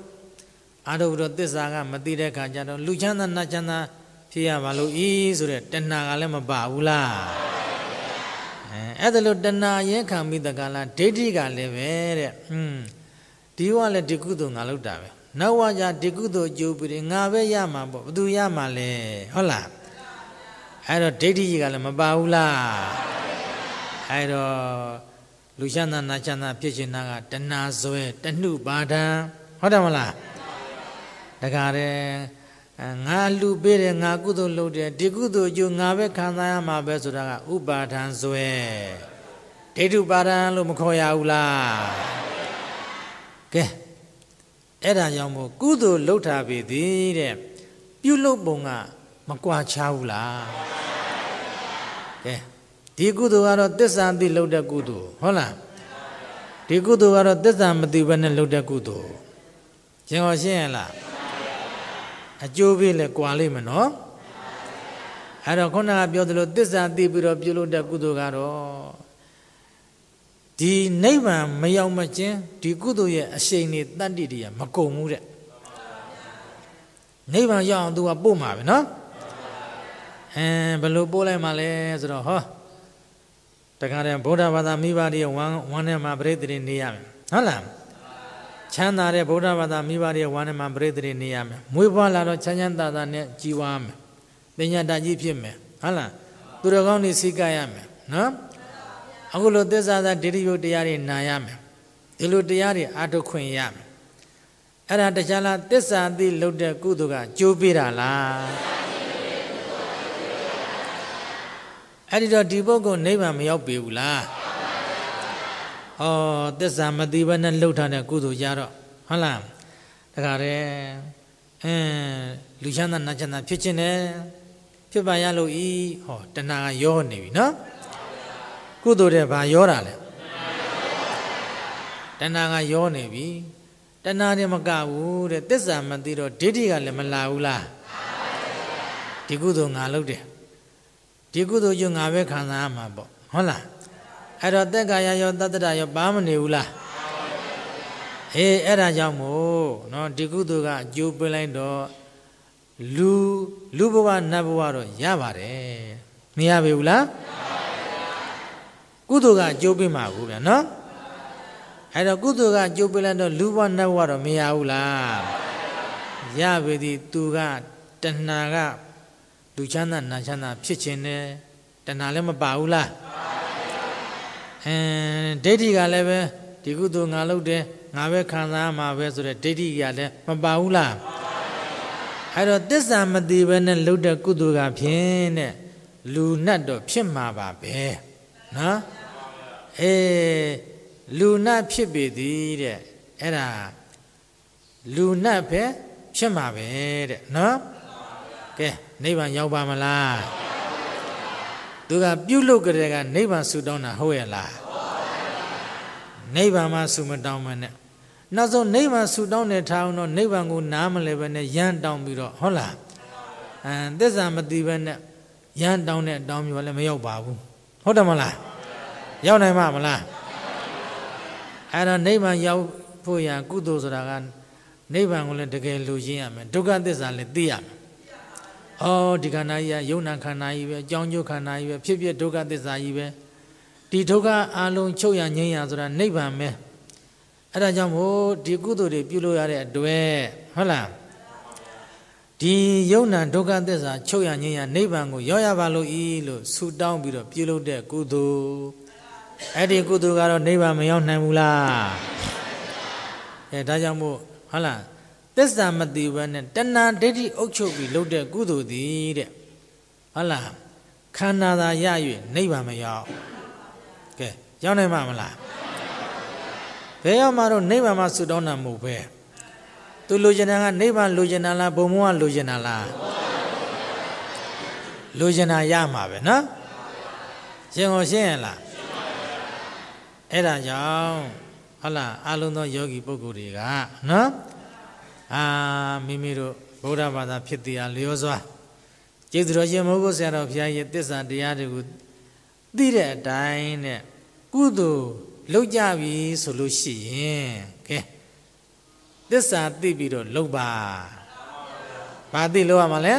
အားထုတ်ပြီးတော့သစ္စာကမသိတဲ့ခါကျတော့လူချမ်းသာနတ်ချမ်းသာဖြစ်ရပါလို့ဤဆိုတဲ့တဏှာကလည်းမပါဘူးလားအဲအဲ့ဒါလို့တဏှာရဲခံပြီးတကလားဒိဋ္ဌိကလည်းပဲတဲ့ဟွန်းဒီဝလည်းဒီကုသိုလ်ငါလုပ်တာပဲနောက်ဝကြဒီကုသိုလ်အကျိုးပြီးငါပဲရမှာပေါ့ဘသူရမှာလဲဟုတ်လားအဲ့တော့ဒိဋ္ဌိကလည်းမပါဘူးလားအဲ့တော့လူချမ်းသာနာချမ်းသာဖြစ်ခြင်းနာကတဏှာဆွဲတနှုပါဒံဟုတ်တယ်မလားတခါတည်းငါလူပေးတယ်ငါကုသိုလ်လုပ်တယ်ဒီကုသိုလ်ကျိုးငါပဲခံစားရမှာပဲဆိုတာကဥပါဒံဆွဲဒိဋ္ဌုပါဒံလို့မခေါ်ရဘူးလားကဲအဲ့ဒါကြောင့်မို့ကုသိုလ်လုပ်တာပြီသည်တဲ့ပြုလုပ်ပုံက မကွာခြားဘူးလားကဲဒီကုသိုလ်ကတော့တစ္ဆာသိလောက်တဲ့ကုသိုလ်ဟုတ်လားဒီကုသိုလ်ကတော့တစ္ဆာမသိဘဲနဲ့လောက်တဲ့ကုသိုလ်ရှင်ဟောရှင်းရလားအကျိုးပေးလဲကြွာလိမ့်မယ်နော်အဲ့တော့ခုနကပြောသလိုတစ္ဆာသိပြီးတော့ပြုလုပ်တဲ့ကုသိုလ်ကတော့ဒီနိဗ္ဗာန်မရောက်မချင်းဒီကုသိုလ်ရဲ့အရှိန်တွေတတ္တိတွေကမကုန်ဘူးတဲ့နိဗ္ဗာန်ရောက်အောင် तू ကပို့မှာပဲနော်အဲဘယ်လိုပို့လိုက်မှာလဲဆိုတော့ဟောတခါတည်းဗုဒ္ဓဘာသာမိဘတွေဝမ်းဝမ်းထဲမှာပြိတ္တိနေရမယ်ဟုတ်လားချမ်းသာတဲ့ဗုဒ္ဓဘာသာမိဘတွေဝမ်းထဲမှာပြိတ္တိနေရမယ်မွေးဖွားလာတော့ချမ်းချမ်းသာသာနဲ့ကြီးဝါမယ်ပညာတတ်ကြီးဖြစ်မယ်ဟုတ်လားသူတော်ကောင်းတွေစိတ်ကရမယ်နော်အခုလိုသစ္စာသာဒိဋ္ဌိယုတ်တရားတွေနာရမယ်ဒီလိုတရားတွေအာထုတ်ခွင့်ရမယ်အဲ့ဒါတခြားလားသစ္စာသိလို့တဲ့ကုသိုလ်ကကျိုးပေးတာလားအဲ့ဒီတော့ဒီပုဂ္ဂိုလ်နိဗ္ဗာန်မရောက်ပြီဘူးလားဟောသစ္စာမသိဘဲနဲ့လှုပ်ထားတဲ့ကုသိုလ်ကြတော့ဟုတ်လားဒါကြတဲ့အင်းလူချမ်းသာနတ်ချမ်းသာဖြစ်ခြင်းနဲ့ဖြစ်ပါရလို့ဤဟောတဏှာရောနေပြီနော်ကုသိုလ်တွေဘာရောတာလဲတဏှာကရောနေပြီတဏှာနဲ့မကဘူးတဲ့သစ္စာမသိတော့ဒိဋ္ဌိကလည်းမလာဘူးလားဒီကုသိုလ်ငါလုပ်တယ်ဒီကုသိုလ်ကျငါပဲခံစားရမှာပေါ့ဟုတ်လားအဲ့တော့တက်ကာယရောတတ္တရာရောပါမနေဘူးလားဟေးအဲ့ဒါကြောင့်မို့နော်ဒီကုသိုလ်ကအကျိုးပေးလိုက်တော့လူလူဘဝနတ်ဘဝတော့ရပါတယ်မရပါဘူးလားကုသိုလ်ကအကျိုးပေးမှာကိုဗျာနော်အဲ့တော့ကုသိုလ်ကအကျိုးပေးလိုက်တော့လူဘဝနတ်ဘဝတော့မရဘူးလားရပါသည်သူကတဏှာကလူချမ်းသာနာချမ်းသာဖြစ်ခြင်းနဲ့တဏှာလည်းမပါဘူးလားအင်းဒိဋ္ဌိကလည်းပဲဒီကုသိုလ်ငါလုပ်တယ်ငါပဲခံစားမှာပဲဆိုတဲ့ဒိဋ္ဌိကလည်းမပါဘူးလားအဲ့တော့တစ္ဆာမသိဘဲနဲ့လုပ်တဲ့ကုသိုလ်ကဖြင့်တဲ့လူနဲ့တော့ဖြစ်မှာပါပဲနော်အေးလူနဲ့ဖြစ်ပေသည်တဲ့အဲ့ဒါလူနဲ့ပဲဖြစ်မှာပဲတဲ့နော်ကဲနိဗ္ဗာန်ရောက်ပါမလားသူကပြုလုပ်ကြတဲ့ကနိဗ္ဗာန်ဆူတောင်းတာဟုတ်ရဲ့လားနိဗ္ဗာန်မှာဆူမတောင်းမနဲ့နောက်ဆုံးနိဗ္ဗာန်ဆူတောင်းနေထားအောင်တော့နိဗ္ဗာန်ကို နားမလဲပဲနဲ့ရန်တောင်းပြီးတော့ဟုတ်လားအမ်သစ္စာမသိပဲနဲ့ရန်တောင်းတဲ့အတောင်းမျိုးလည်းမရောက်ပါဘူးဟုတ်တယ်မလားရောက်နိုင်မှာမလားအဲ့တော့နိဗ္ဗာန်ရောက်ဖို့ရန်ကုသိုလ်ဆိုတာကနိဗ္ဗာန်ကိုလည်းတကယ်လူချင်းရမယ်ဒုက္ခသစ္စာလည်းသိရမယ်ဟောဒီခန္ဓာကြီးကယုံနာခန္ဓာကြီးပဲအကြောင်းကျိုးခန္ဓာကြီးပဲဖြစ်ဖြစ်ဒုက္ခသစ္စာကြီးပဲဒီဒုက္ခအာလုံးချုပ်ရငြိမ်းရဆိုတာနိဗ္ဗာန်ပဲအဲ့ဒါကြောင့်မို့ဒီကုသိုလ်တွေပြုလို့ရတဲ့အတွက်ဟုတ်လားဒီယုံနာဒုက္ခသစ္စာချုပ်ရငြိမ်းရနိဗ္ဗာန်ကို ရောက်ရပါလို့ဤလို့ဆုတောင်းပြီးတော့ပြုလုပ်တဲ့ကုသိုလ်အဲ့ဒီကုသိုလ်ကတော့နိဗ္ဗာန်မရောက်နိုင်ဘူးလားအဲဒါကြောင့်မို့ဟုတ်လားသစ္စာမသိဘဲနဲ့တဏှာဒိဋ္ဌိအုပ်ချုပ်ပြီးလုပ်တဲ့ကုသိုလ်သည်တဲ့ဟုတ်လားခန္ဓာသာရ၍နိဗ္ဗာန်မရောက်ကဲရောက်နိုင်မှာမလားဘယ်ရောက်မှာတော့နိဗ္ဗာန်မှာဆုတောင်းတာမဟုတ်ပဲသူလိုချင်တာကနိဗ္ဗာန်လိုချင်တာလားဘုံဘုံကလိုချင်တာလားလိုချင်တာရမှာပဲနော်ရှင်းအောင်ရှင်းရလားအဲ့ဒါကြောင့်ဟုတ်လားအလုံးသောယောဂီပုဂ္ဂိုလ်တွေကနော်အာမိမိတို့ဗုဒ္ဓဘာသာဖြစ်တရားလျောစွာကျေးဇူးတော်ရှင်မိုးကုတ်ဆရာတော်ဘုရားရဲ့တစ္ဆာတရားတွေကိုသိတဲ့အတိုင်းနဲ့ကုသိုလ်လုပ်ကြပြီဆိုလို့ရှိရင်ကဲသစ္စာသိပြီးတော့လုပ်ပါဘာသိလုပ်ရမှာလဲ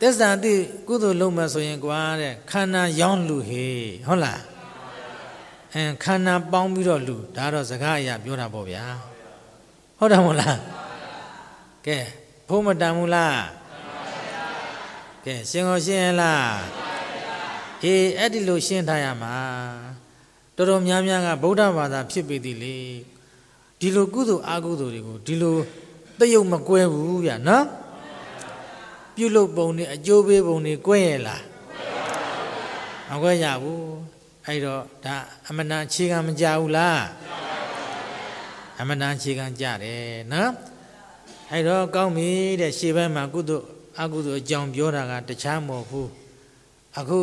သစ္စာသိကုသိုလ်လုပ်မှဆိုရင်ကွာတဲ့ခန္ဓာရောင်းလူဟေဟုတ်လားအင်းခန္ဓာပေါင်းပြီးတော့လူဒါတော့စကားအရာ ပြောတာပေါ့ဗျာဟုတ်တယ်မဟုတ်လားကဲဖို့မတန်ဘူးလားကဲရှင်ကိုရှင်းရလားအေးအဲ့ဒီလိုရှင်းထားရမှာတော်တော်များများကဗုဒ္ဓဘာသာဖြစ်ပြီသည်လေဒီလိုကုသိုလ်အကုသိုလ်တွေကိုဒီလိုတယုတ်မကွဲဘူးဗျာနော်ပြုလုပ်ပုံတွေအကျိုးပေးပုံတွေကွဲရလားမကွဲရဘူးအဲ့တော့ဒါအမှန်တန်အခြေခံမကြဘူးလားအမတန်ခြေခံကြတယ်နော်အဲ့တော့ကောင်းပြီတဲ့ရှေ့ဘက်မှာကုသအကုသအကြောင်းပြောတာကတခြားမဟုတ်ဘူးအခု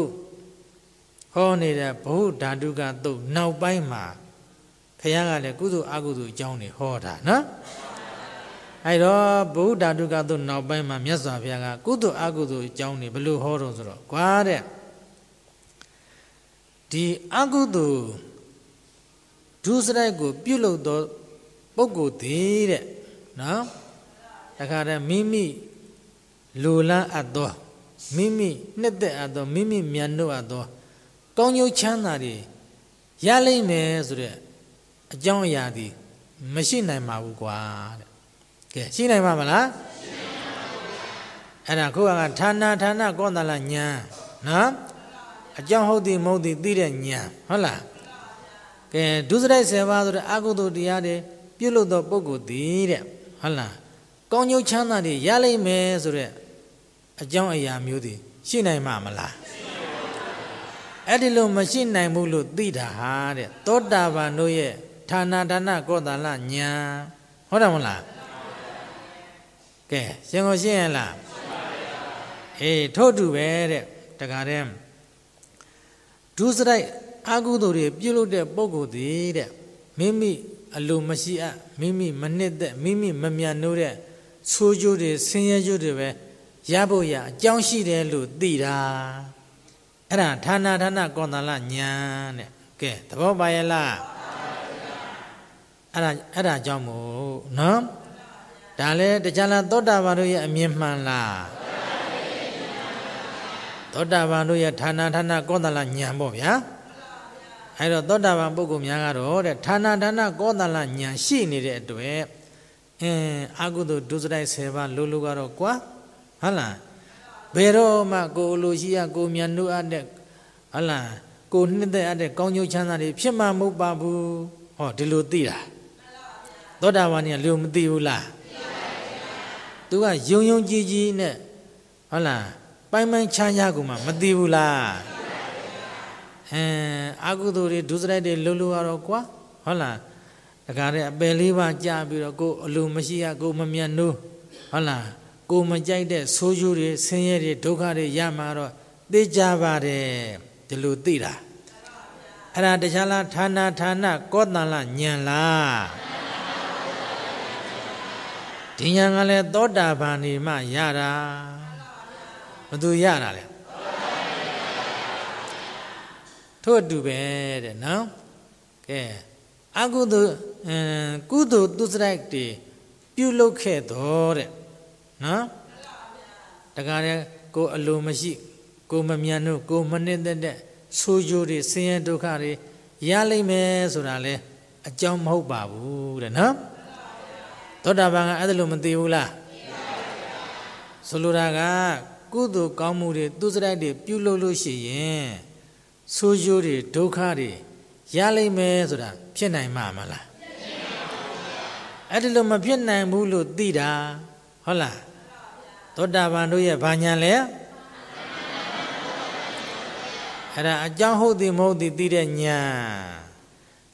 ဟောနေတဲ့ဘုဓာတုကသုတ်နောက်ပိုင်းမှာဖခင်ကလည်းကုသအကုသအကြောင်းတွေဟောတာနော်အဲ့တော့ဘုဓာတုကသုတ်နောက်ပိုင်းမှာမြတ်စွာဘုရားကကုသအကုသအကြောင်းတွေဘလို့ဟောတော့ဆိုတော့ကွာတဲ့ဒီအကုသဒုစရိုက်ကိုပြုတ်လို့တော့ပုဂ္ဂိုလ်သေးတဲ့နော်တခါတည်းမိမိလူလန်းအပ်သောမိမိနှစ်သက်အပ်သောမိမိမြတ်တို့အပ်သောကောင်းကျိုးချမ်းသာတွေရလိမ့်မယ်ဆိုတဲ့အကြောင်းအရာတွေမရှိနိုင်ပါဘူးကွာတဲ့ကဲရှိနိုင်ပါမလားအဲ့ဒါခုကဌာနဌာနကောသလညာနော်အကြောင်းဟုတ်သည်မဟုတ်သည် သိတဲ့ညာဟုတ်လားကဲဒုစရိုက်7ပါးဆိုတဲ့အကုသိုလ်တရားတွေပြုလုပ်သောပုဂ္ဂိုလ်သည်တဲ့ဟုတ်လားကောင်းကျိုးချမ်းသာတွေရလိမ့်မယ်ဆိုတဲ့အကြောင်းအရာမျိုးတွေရှိနိုင်မှာမလားအဲ့ဒီလိုမရှိနိုင်ဘူးလို့သိတာဟာတဲ့သောတာပန်တို့ရဲ့ဌာနာဒါနကောတာလညာဟုတ်တယ်မဟုတ်လားကဲရှင်ကိုရှင်းရလားအေးထို့တူပဲတဲ့တခါတည်းဒုစရိုက်အာဟုသူတွေပြုလုပ်တဲ့ပုံကိုယ်တည်းတဲ့မိမိအလိုမရှိအပ်မိမိမနှစ်သက်မိမိမမြန်နိုးတဲ့ဆိုးကျိုးတွေဆင်းရဲကျိုးတွေပဲရဖို့ရအကြောင်းရှိတယ်လို့သိတာအဲ့ဒါဌာနာဌာနကောသလညာတဲ့ကဲသဘောပါရဲ့လားအဲ့ဒါအဲ့ဒါကြောင့်မို့နော်ဒါလဲတရားလားသောတာပန်တို့ရဲ့အမြင်မှန်လားသောတာပန်တို့ရဲ့ဌာနာဌာနကောသလညာပေါ့ဗျာအဲတော့သောတာပန်ပုဂ္ဂိုလ်များကတော့တဲ့ဌာဏဌာဏကောသလညာရှိနေတဲ့အတွက်အင်းအာဟုတုဒုစရိုက်၁၀ပါးလိုလိုကတော့ကွာဟုတ်လားဘယ်တော့မှ ကိုလိုရှိရကိုမြန်နှုတ်အပ်တဲ့ဟုတ်လားကိုနှစ်သက်အပ်တဲ့ကောင်းကျိုးချမ်းသာတွေဖြစ်မှာမဟုတ်ပါဘူးဟောဒီလိုသိတာသောတာပန်ကလူမသိဘူးလားသူကယုံယုံကြည်ကြည်နဲ့ဟုတ်လားပိုင်ပိုင်ချမ်းသာကူမှမသိဘူးလားအဲအာကုသိုလ်တွေဒုစရိုက်တွေလှုပ်လို့ရတော့ကွာဟုတ်လားတခါတည်းအပယ်လေးပါကြာပြီးတော့ကိုအလိုမရှိရကိုမမြတ်နိုးဟုတ်လားကိုမကြိုက်တဲ့ဆိုးရိုးတွေဆင်းရဲတွေဒုက္ခတွေရမှာတော့သိကြပါတယ်ဒီလိုသိတာအဲ့ဒါတခြားလားဌာနဌာနကောတန်လားညံလားဒီညံကလည်းသောတာပန်နေမှရတာဘသူရတာလဲထို့အတူပဲတဲ့နော်ကဲအကုသိုလ်အင်းကုသိုလ်သူစရိုက်တွေပြုလုပ်ခဲ့တော့တဲ့နော်တခါတည်းကိုအလိုမရှိကိုမမြန်တို့ကိုမနစ်သက်တဲ့ဆိုးကျိုးတွေဆင်းရဲဒုက္ခတွေရလိမ့်မယ်ဆိုတာလေအကြောင်းမဟုတ်ပါဘူးတဲ့နော်သောတာပန်ကအဲ့ဒါလို့မသိဘူးလားဆိုလိုတာကကုသိုလ်ကောင်းမှုတွေသူစရိုက်တွေပြုလုပ်လို့ရှိရင်ဆိုးရိုးတွေဒုက္ခတွေရလိမ့်မယ်ဆိုတာ ဖြစ်နိုင်မှာမလားအဲ့ဒီလိုမဖြစ်နိုင်ဘူးလို့သိတာဟုတ်လားသောတာပန်တို့ရဲ့ဘာညာလဲအဲ့ဒါအကြောင်းဟုတ်သည်မဟုတ်သည်သိတဲ့ညာ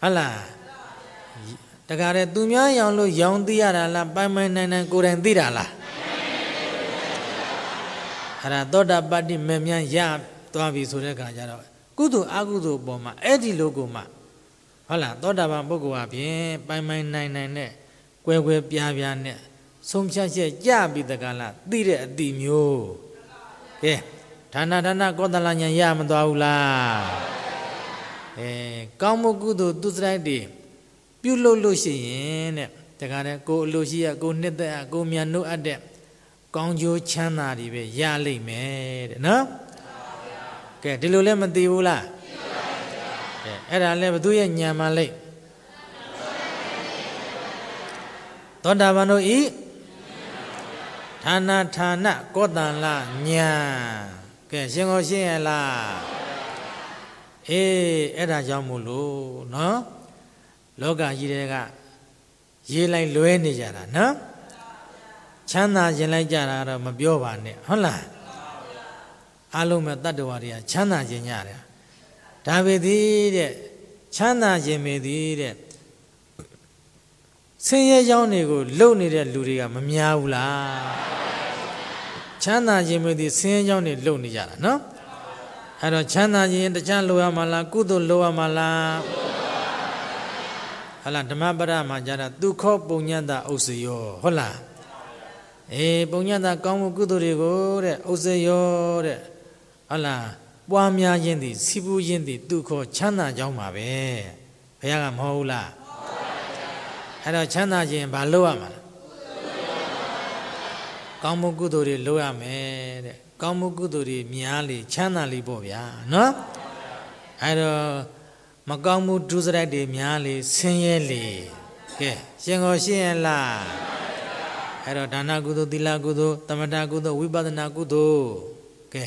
ဟုတ်လားတခါတည်းသူများရောင်လို့ ရောင်သိရတာလားပိုင်ပိုင်နိုင်နိုင်ကိုယ်တိုင်သိတာလားအဲ့ဒါသောတာပတ္တိမေမြန်ရသွားပြီဆိုတဲ့ခါကျတော့ကုသိုလ်အကုသိုလ်ပေါ်မှာအဲ့ဒီလိုကိုမှဟုတ်လားသောတာပန်ပုဂ္ဂိုလ်အပြင် ပိုင်ပိုင်နိုင်နိုင်နဲ့ကွဲကွဲပြားပြားနဲ့ဆုံးဖြတ်ချက်ကြပြီးတကလားသိတဲ့အတိမျိုးကဲဌာနဌာနကောသလညာရမသွားဘူးလားအဲကောင်းမှုကုသိုလ်သူစရိုက်တွေပြုလုပ်လို့ရှိရင်တဲ့တခါတည်းကိုအလိုရှိရကိုနှစ်သက်ကိုမြန်နှုတ်အပ်တဲ့ကောင်းကျိုးချမ်းသာတွေပဲရလိမ့်မယ်တဲ့နော်ကဲဒီလိုလည်းမသိဘူးလားသိပါပါဘုရားကဲအဲ့ဒါလည်းဘသူရဲ့ညံမှလိမ့်သောတာပန်တို့ဤဌာနဌာနကောတန်လာညာကဲရှင်ကိုရှင်းရလားအေးအဲ့ဒါကြောင့်မို့လို့နော်လောကကြီးတွေကရေးလိုက်လွဲနေကြတာနော်ချမ်းသာရင်လိုက်ကြတာတော့မပြောပါနဲ့ဟုတ်လားအလုံးမဲ့တတ္တဝါတွေကချမ်းသာခြင်းညတယ်ဒါပေသည်တဲ့ချမ်းသာခြင်းပေသည်တဲ့ဆင်းရဲကြောင်းတွေကိုလှုပ်နေတဲ့လူတွေကမများဘူးလားချမ်းသာခြင်းပေသည်ဆင်းရဲကြောင်းတွေလှုပ်နေကြတာနော်အဲ့တော့ချမ်းသာခြင်းတခြားလိုရမှာလားကုသိုလ်လိုရမှာလားဟုတ်လားဓမ္မပဒမှာကြတာဒုက္ခပုံညတဥစ္စယောဟုတ်လားအေးပုံညတကောင်းမှုကုသိုလ်တွေကိုတဲ့ဥစ္စယောတဲ့ဟလားပွားများခြင်းသည်စီးပူးခြင်းသည်သူခေါ်ချမ်းသာကြောင်းပါပဲဘုရားကမဟုတ်ဘူးလားအဲ့တော့ချမ်းသာခြင်းဘာလုပ်ရမှာလဲကောင်းမှုကုသိုလ်တွေလုပ်ရမယ်တဲ့ကောင်းမှုကုသိုလ်တွေများလေချမ်းသာလေပေါ့ဗျာနော်အဲ့တော့မကောင်းမှုဒုစရိုက်တွေများလေဆင်းရဲလေကဲရှင်ကိုရှင်းရလားအဲ့တော့ဒါနကုသိုလ်သီလကုသိုလ်သမထကုသိုလ်ဝိပဿနာကုသိုလ်ကဲ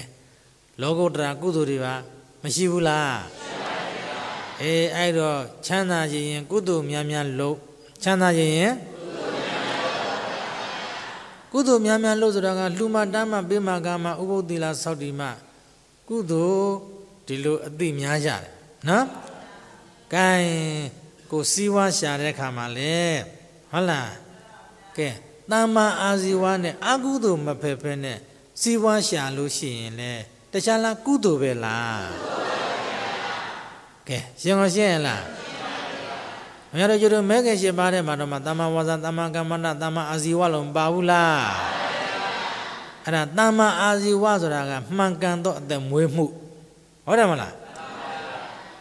လောကုတ္တရာကုသိုလ်တွေပါမရှိဘူးလားမရှိပါဘူးဗျာအေးအဲ့တော့ချမ်းသာခြင်းရင်ကုသိုလ်များများလုပ်ချမ်းသာခြင်းရင်ကုသိုလ်များများလုပ်ဆိုတာကလှူမတမ်းမပေးမကမဥပုသ္တိလာဆောက်တည်မကုသိုလ်ဒီလိုအသိများရတယ်နော်ကဲကိုစည်းဝါရှာတဲ့ခါမှာလေဟုတ်လားကဲတမ္မာအာဇီဝနဲ့အကုသိုလ်မဖယ်ဖဲနဲ့စည်းဝါရှာလို့ရှိရင်လည်းတခြားလားကုသိုလ်ပဲလားကဲရှင်တော်ရှင်းရလားမရတို့တို့မဲခင်ရှင်ပါတဲ့မှာတော့မှတမ္မာဝါစာတမ္မာကမ္မနာတမ္မာအာဇီဝလုံးပါဘူးလားအဲ့ဒါတမ္မာအာဇီဝဆိုတာကမှန်ကန်သောအသက်မွေးမှုဟုတ်တယ်မလား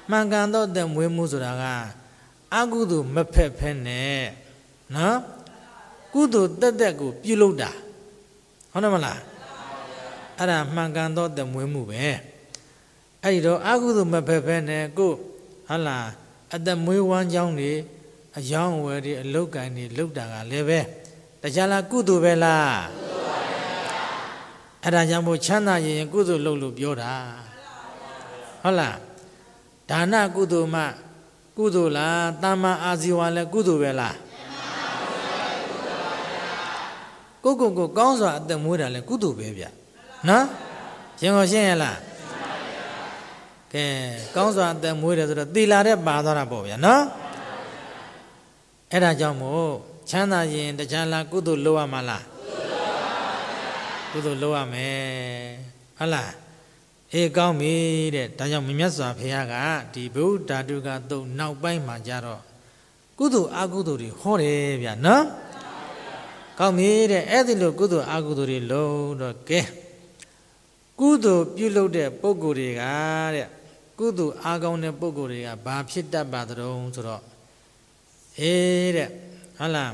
မှန်ကန်သောအသက်မွေးမှုဆိုတာကအကုသိုလ်မဖက်ဖဲနဲ့နော်ကုသိုလ်တက်တက်ကိုပြုလုပ်တာဟုတ်တယ်မလားအဲ့ဒါမှန်ကန်သောတမွေးမှုပဲအဲ့ဒီတော့အကုသိုလ်မဖက်ဖဲနဲ့ကိုဟလာအတမွေးဝမ်းကြောင်းတွေအယောင်းဝယ်တွေအလုတ်ကန်တွေလုတ်တာကလည်းပဲတရားလားကုသိုလ်ပဲလားအဲ့ဒါကြောင့်မို့ချမ်းသာရင်ကုသိုလ်လုပ်လို့ပြောတာဟုတ်လားဒါနကုသိုလ်မှကုသိုလ်လားတာမန်အာဇီဝလည်းကုသိုလ်ပဲလားကိုကိုကိုကောင်းစွာအသက်မွေးတာလည်းကုသိုလ်ပဲဗျာနော်ရှင်ကိုရှင်းရလားကဲကောင်းစွာအသက်မွေးတယ်ဆိုတော့သီလာတဲ့ပါသွားတာပေါ့ဗျာနော်အဲ့ဒါကြောင့်မို့ချမ်းသာရင်တခြားလားကုသိုလ်လုပ်ရမှာလားကုသိုလ်လုပ်ရမယ်ဟုတ်လားအေးကောင်းပြီတဲ့ဒါကြောင့်မြတ်စွာဘုရားကဒီဘုဒ္ဓတုကတုံနောက်ပိုင်းမှာကြတော့ကုသိုလ်အကုသိုလ်တွေဟောတယ်ဗျာနော်ကောင်းပြီတဲ့အဲ့ဒီလိုကုသိုလ်အကုသိုလ်တွေလုံးတော့ကဲကုသိုလ်ပြုလုပ်တဲ့ပုဂ္ဂိုလ်တွေကတဲ့ကုသိုလ်အားကောင်းတဲ့ပုဂ္ဂိုလ်တွေကဘာဖြစ်တတ်ပါသတုံးဆိုတော့အေးတဲ့ဟုတ်လား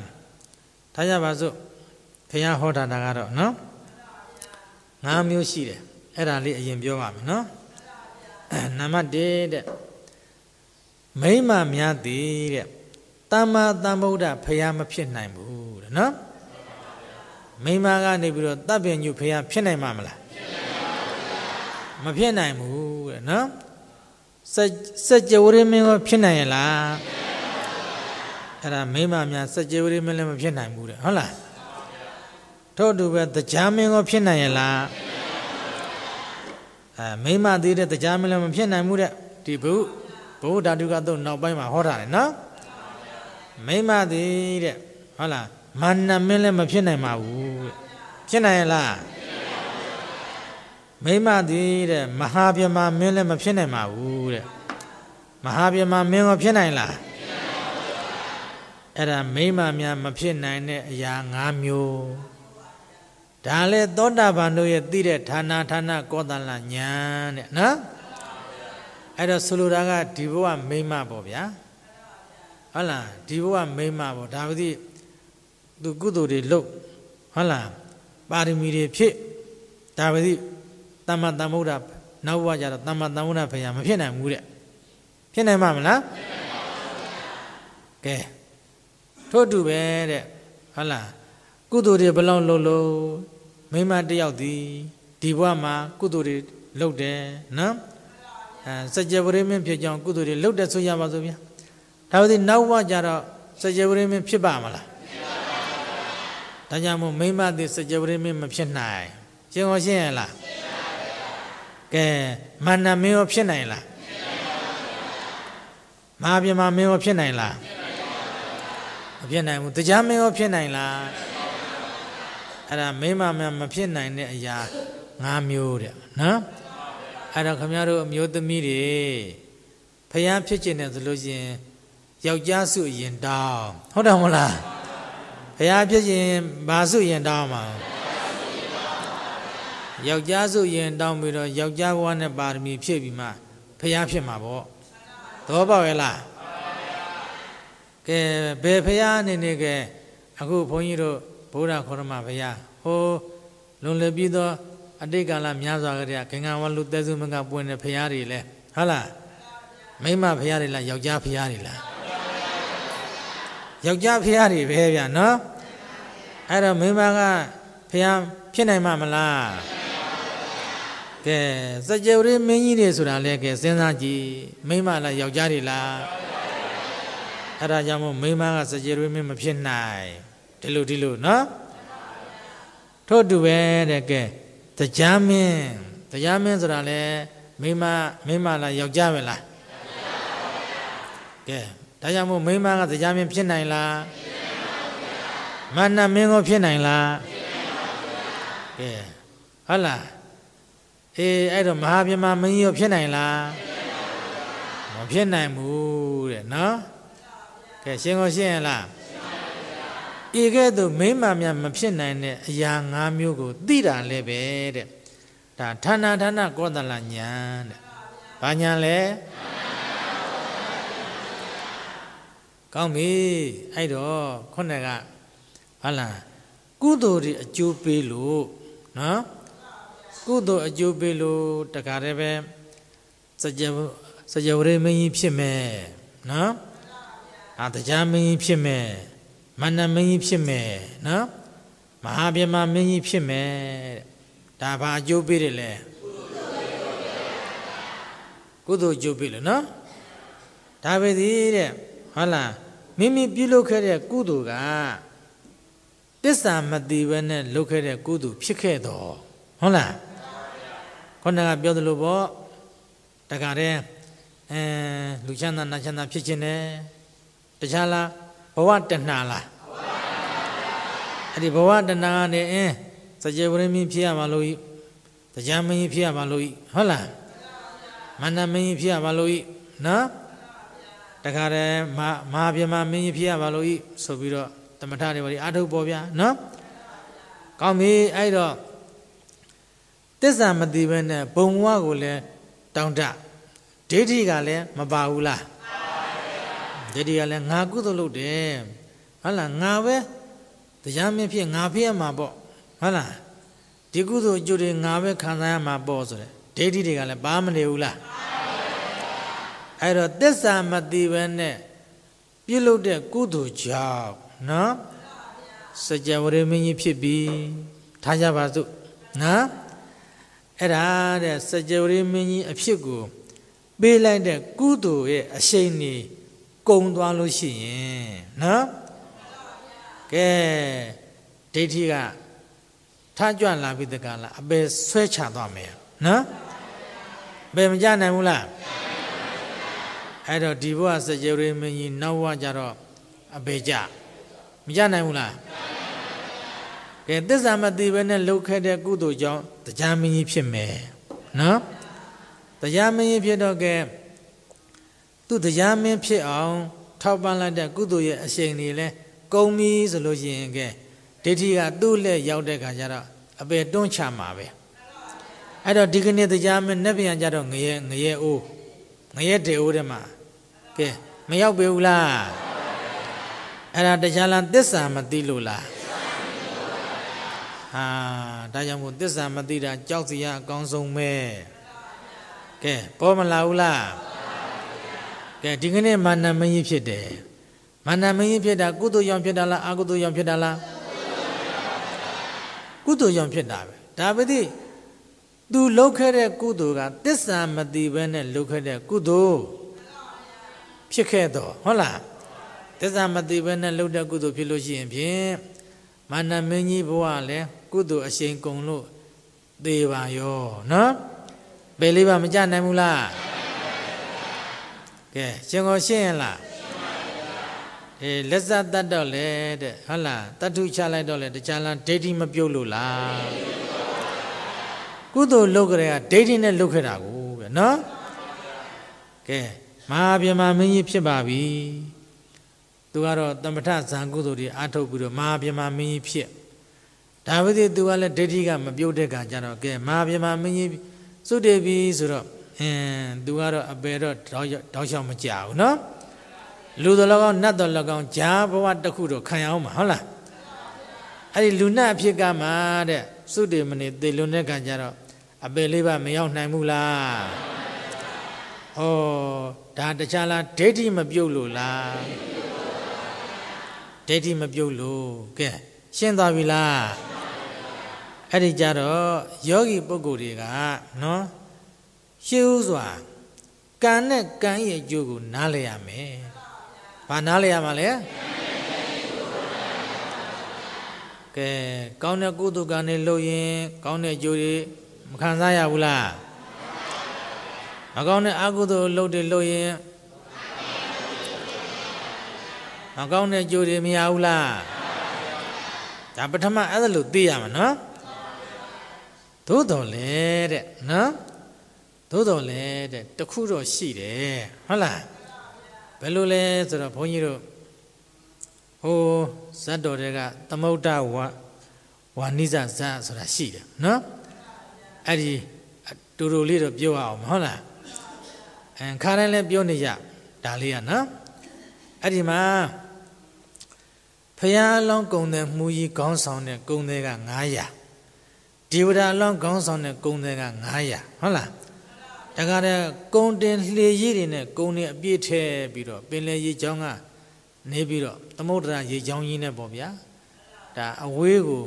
ဒါကြပါစို့ဘုရားဟောတာတာကတော့နော်၅မျိုးရှိတယ်အဲ့ဒါလေးအရင်ပြောပါမယ်နော်နံပါတ်1တဲ့မိမများသည်တဲ့သမ္မာသမ္ဗုဒ္ဓဘုရားမဖြစ်နိုင်ဘူးတဲ့နော်မိမကနေပြီးတော့တပ်ပင်ညုဘုရားဖြစ်နိုင်မှာမလားမဖြစ်နိုင်ဘူးတဲ့နော်စัจစัจဝရမင်းကဖြစ်နိုင်ရလားအဲ့ဒါမိမများစัจဝရမင်းလည်းမဖြစ်နိုင်ဘူးတဲ့ဟုတ်လားထို့တူပဲတရားမင်းကဖြစ်နိုင်ရလားအဲမိမသေးတဲ့တရားမင်းလည်းမဖြစ်နိုင်ဘူးတဲ့ဒီဘုဘုဒ္ဓဓာတုကတော့နောက်ပိုင်းမှာဟောတာလေနော်မိမသေးတဲ့ဟုတ်လားမန္နမင်းလည်းမဖြစ်နိုင်ပါဘူးတဲ့ဖြစ်နိုင်ရလားမိမသည်တဲ့မဟာပြမမင်းလည်းမဖြစ်နိုင်ပါဘူးတဲ့မဟာပြမမင်းကိုဖြစ်နိုင်လားအဲ့ဒါမိမများမဖြစ်နိုင်တဲ့အရာ၅မျိုးဒါလဲသောတာပန်တို့ရဲ့သိတဲ့ဌာနဌာနကောသလညာတဲ့နော်အဲ့တော့ဆိုလိုတာကဒီဘဝမိမပေါ့ဗျာဟုတ်လားဒီဘဝမိမပေါ့ဒါပတိသူကုသိုလ်တွေလုပ်ဟုတ်လားပါရမီတွေဖြစ်ဒါပတိတမ္မာတမ္ဗုဒ္ဓနောက်ဘဝကျတော့တမ္မာတမ္ဗုဒ္ဓဖရာမဖြစ်နိုင်ဘူးတဲ့ဖြစ်နိုင်မှာမလားဖြစ်နိုင်ပါဘူးကဲထို့တူပဲတဲ့ဟုတ်လားကုသိုလ်တွေဘလောက်လုပ်လို့မိမတယောက်ဒီဒီဘဝမှာကုသိုလ်တွေလုပ်တယ်နော်အဲစัจ java ရိမင်းဖြစ်ကြောင်းကုသိုလ်တွေလုပ်တယ်ဆိုရပါစို့ဗျာဒါပေမဲ့နောက်ဘဝကျတော့စัจ java ရိမင်းဖြစ်ပါမလားဖြစ်ပါပါဘူးဒါကြောင့်မို့မိမသည်စัจ java ရိမင်းမဖြစ်နိုင်ရှင်းအောင်ရှင်းရလားရှင်းကဲမန္တမင်းရောဖြစ်နိုင်လားမဟာပြမမင်းရောဖြစ်နိုင်လားမဖြစ်နိုင်ဘူးတရားမင်းရောဖြစ်နိုင်လားအဲ့ဒါမိမမမဖြစ်နိုင်တဲ့အရာ၅မျိုးတဲ့နော်အဲ့တော့ခမရတို့အမျိုးသမီးတွေဖယားဖြစ်ကျင်တယ်ဆိုလို့ရှင်ယောက်ျားစုရင်တောင်းဟုတ်တယ်မဟုတ်လားဖယားဖြစ်ရင်ဘာစုရင်တောင်းမှာယောက်ျားစုရင်တောင်းပြီးတော့ယောက်ျားဘဝနဲ့ပါရမီဖြည့်ပြီးမှဖះဖြစ်မှာပေါ့သဘောပေါက်ရဲ့လားကဲဘယ်ဖះအနေနဲ့ကဲအခုဘုန်းကြီးတို့ဘုရားခေါ်ရမှာဖះဟိုလွန်လည်ပြီးတော့အတိတ်ကာလများစွာကတည်းကခင်ကဝလူတဲစုမကပွင့်တဲ့ဖះတွေလဲဟုတ်လားမိမဖះတွေလားယောက်ျားဖះတွေလားယောက်ျားဖះတွေပဲဗျာနော်အဲ့တော့မိမကဖះဖြစ်နိုင်မှာမလားကဲစကြဝဠာမင်းကြီးတွေဆိုတာလဲကဲစဉ်းစားကြည့်မိမလားယောက်ျားတွေလားအဲ့ဒါကြောင့်မို့မိမကစကြဝဠာမင်းမဖြစ်နိုင်ဒီလိုဒီလိုနော်ထို့တူပဲတဲ့ကဲတရားမင်းတရားမင်းဆိုတာလဲမိမမိမလားယောက်ျားပဲလားကဲဒါကြောင့်မို့မိမကတရားမင်းဖြစ်နိုင်လားမနမင်းကိုဖြစ်နိုင်လားဖြစ်နိုင်ပါဘူးကဲဟုတ်လားအေးအဲ့တော့မဟာမြမမင်းရောဖြစ်နိုင်လားမဖြစ်နိုင်ဘူးတဲ့နော်ကဲရှင်းကိုရှင်းရလားဤကဲ့သို့မိမများမဖြစ်နိုင်တဲ့အရာ၅မျိုးကိုသိတာလည်းပဲတဲ့ဒါဌာဏဌာဏကောသလညာတဲ့ဘာညာလဲကောင်းပြီအဲ့တော့ခုနကဟာလားကုသိုလ်တွေအကျိုးပေးလို့နော်ကုသိုလ်အကျိုးပေးလို့တခါတည်းပဲစကြစကြဝဠာမင်းကြီးဖြစ်မယ်နော်အာတရားမင်းကြီးဖြစ်မယ်မန္တမင်းကြီးဖြစ်မယ်နော်မဟာဗျမမင်းကြီးဖြစ်မယ်တဲ့ဒါဘာအကျိုးပေးတယ်လဲကုသိုလ်ကျိုးပေးလို့နော်ဒါပဲသည်တဲ့ဟုတ်လားမိမိပြုလုပ်ခဲ့တဲ့ကုသိုလ်ကတစ္ဆာမတိဘဲနဲ့လုပ်ခဲ့တဲ့ကုသိုလ်ဖြစ်ခဲ့တော့ဟုတ်လားခုနကပြောသလိုပေါ့တခါတည်းအဲလူချမ်းသာနတ်ချမ်းသာဖြစ်ခြင်းနဲ့တခြားလားဘဝတဏှာလားအဲ့ဒီဘဝတဏှာနဲ့အင်းစကြဝဠာမင်းဖြစ်ရမှာလို့ဤတရားမင်းဖြစ်ရမှာလို့ဤဟုတ်လားမန္တမင်းဖြစ်ရမှာလို့ဤနော်တခါတည်းမဟာပြမမင်းဖြစ်ရမှာလို့ဤဆိုပြီးတော့တမထတွေဘာဒီအထုတ်ပေါ်ဗျာနော်ကောင်းပြီအဲ့တော့သစ္စာမသိဘဲနဲ့ဘုံဘဝကိုလည်းတောင်းတဒိဋ္ဌိကလည်းမပါဘူးလားဒိဋ္ဌိကလည်းငါကုသလုပ်တယ်ဟုတ်လားငါပဲတရားမင်းဖြစ်ငါဖြစ်ရမှာပေါ့ဟုတ်လားဒီကုသိုလ်အကျိုးတွေငါပဲခံစားရမှာပေါ့ဆိုတဲ့ဒိဋ္ဌိတွေကလည်းပါမနေဘူးလားအဲ့တော့သစ္စာမသိဘဲနဲ့ပြုလုပ်တဲ့ကုသိုလ်ကြောင့်နော်စကြဝဠာမင်းကြီးဖြစ်ပြီးထားကြပါစို့နော်အဲ့ဒါတဲ့စကြဝဠာမင်းကြီးအဖြစ်ကိုပေးလိုက်တဲ့ကုသိုလ်ရဲ့အရှိန်နေကုံသွားလို့ရှိရင်နော်ကဲဒိဋ္ဌိကထကြွလာပြီတကလားအပေဆွဲချသွားမယ်နော်အပေမကြနိုင်ဘူးလားအဲ့တော့ဒီဘဝစကြဝဠာမင်းကြီးနောက်ဘဝကျတော့အပေကြမကြနိုင်ဘူးလားကဲသစ္စာမသိဘဲနဲ့လှုပ်ခဲ့တဲ့ကုသိုလ်ကြောင့်တရားမင်းကြီးဖြစ်မယ်နော်တရားမင်းကြီးဖြစ်တော့ကဲသူတရားမင်းဖြစ်အောင် ထောက်ပံ့လိုက်တဲ့ကုသိုလ်ရဲ့အရှိန်တွေလဲကုန်ပြီဆိုလို့ရှိရင်ကဲဒိဋ္ဌိကသူ့လက်ရောက်တဲ့ခါကျတော့အပေတွန်းချမှာပဲအဲ့တော့ဒီကနေ့တရားမင်းနဲ့ပြန်ကြတော့ငရဲငရဲအိုးငရဲတေအိုးတဲ့မှာကဲမရောက်ပြီဘူးလားအဲ့ဒါတရားလမ်းသစ္စာမသိလို့လားဟာဒါကြောင့်မို့သစ္စာမသိတာကြောက်စရာအကောင်းဆုံးပဲကဲပေါ်မလာဘူးလားကဲဒီကနေ့မာနမင်းကြီးဖြစ်တယ်မာနမင်းကြီးဖြစ်တာ ကုသိုလ်ကြောင့်ဖြစ်တာလားအကုသိုလ်ကြောင့်ဖြစ်တာလားကုသိုလ်ကြောင့်ဖြစ်တာပဲဒါပေမဲ့သူလုပ်ခဲ့တဲ့ကုသိုလ်ကသစ္စာမသိဘဲနဲ့လုပ်ခဲ့တဲ့ကုသိုလ်ဖြစ်ခဲ့တော့ဟုတ်လားသစ္စာမသိဘဲနဲ့လုပ်တဲ့ကုသိုလ်ဖြစ်လို့ရှိရင်ဖြင့်မာနမင်းကြီးဘဝလည်းကုသိုလ်အရှိန်ကုန်လို့သေပါရောနော်ဘယ်လေးပါမကြနိုင်ဘူးလားကဲရှင်ကိုရှင်းရလားအေးလက်စားတတ်တော့လေတဲ့ဟုတ်လားတတ္ထုချလိုက်တော့လေတခြားလားဒိဋ္ဌိမပြုတ်လို့လားကုသိုလ်လုပ်ကြတဲ့ကဒိဋ္ဌိနဲ့လုပ်ခဲ့တာကိုပဲနော်ကဲမဟာဗြဟ္မာမင်းကြီးဖြစ်ပါပြီသူကတော့တမ္ပဋ္ဌဇံကုသိုလ်တွေအထုတ်ပြီးတော့မဟာဗြဟ္မာမင်းကြီးဖြစ်ဒါပဲဒီ तू ကလည်းဒိဋ္ဌိကမပြုတ်တဲ့ကကြတော့ကဲမဟာဗြဟ္မာမင်းကြီးစုတည်ပြီဆိုတော့အင်း तू ကတော့အပေတော့တောက်လျှောက်မကြဘူးနော်လူတော်၎င်းနတ်တော်၎င်းဂျာဘဝတစ်ခုတော့ခံရအောင်မဟုတ်လားအဲ့ဒီလူနတ်အဖြစ်ကမှတဲ့စုတေမနေတေလွန်တဲ့ကကြတော့အပေလေးပါမရောက်နိုင်ဘူးလားဩဒါတခြားလားဒိဋ္ဌိမပြုတ်လို့လားဒိဋ္ဌိမပြုတ်လို့ကဲရှင်းသွားပြီလားအဲ့ဒီကြတော့ယောဂီပုဂ္ဂိုလ်တွေကနော်ရှေးဥစွာကံနဲ့ကံရဲ့အကျိုးကိုနားလည်ရမယ်။ဘာနားလည်ရမှာလဲ။ကဲကောင်းတဲ့ကုသကံတွေလုပ်ရင် ကောင်းတဲ့အကျိုးတွေမခံစားရဘူးလား။မကောင်းတဲ့အကုသိုလ်လုပ်တွေလုပ်ရင်မကောင်းတဲ့အကျိုးတွေမရဘူးလား။ဒါပထမအဲ့ဒါလို့သိရမှာနော်။သို့တော်လဲတဲ့နော်သို့တော်လဲတဲ့တခုတော့ရှိတယ်ဟုတ်လားဘယ်လိုလဲဆိုတော့ဘုန်းကြီးတို့ဟိုဇတ်တော်တွေကသမုဒ္ဒဝဝါနိဇဇတ်ဆိုတာရှိတယ်နော်အဲ့ဒီတူတူလေးတော့ပြောရအောင်ဟုတ်လားအဲခါတိုင်းလည်းပြောနေရဒါလေးကနော်အဲ့ဒီမှာဖရာအလောင်းကုံတယ်မှုကြီးခေါင်းဆောင်တဲ့ကုံတယ်က900ဒေဝဒာလောင်းခေါင်းဆောင်တဲ့ကုံတွေက900ဟုတ်လားတခါတည်းကုံတင်လှေရည်တွေနဲ့ကုံတွေအပြည့်ထည့်ပြီးတော့ပင်လယ်ရေချောင်းက နေပြီးတော့သမုဒ္ဒရာရေချောင်းကြီးနဲ့ပေါ့ဗျာဒါအဝေးကို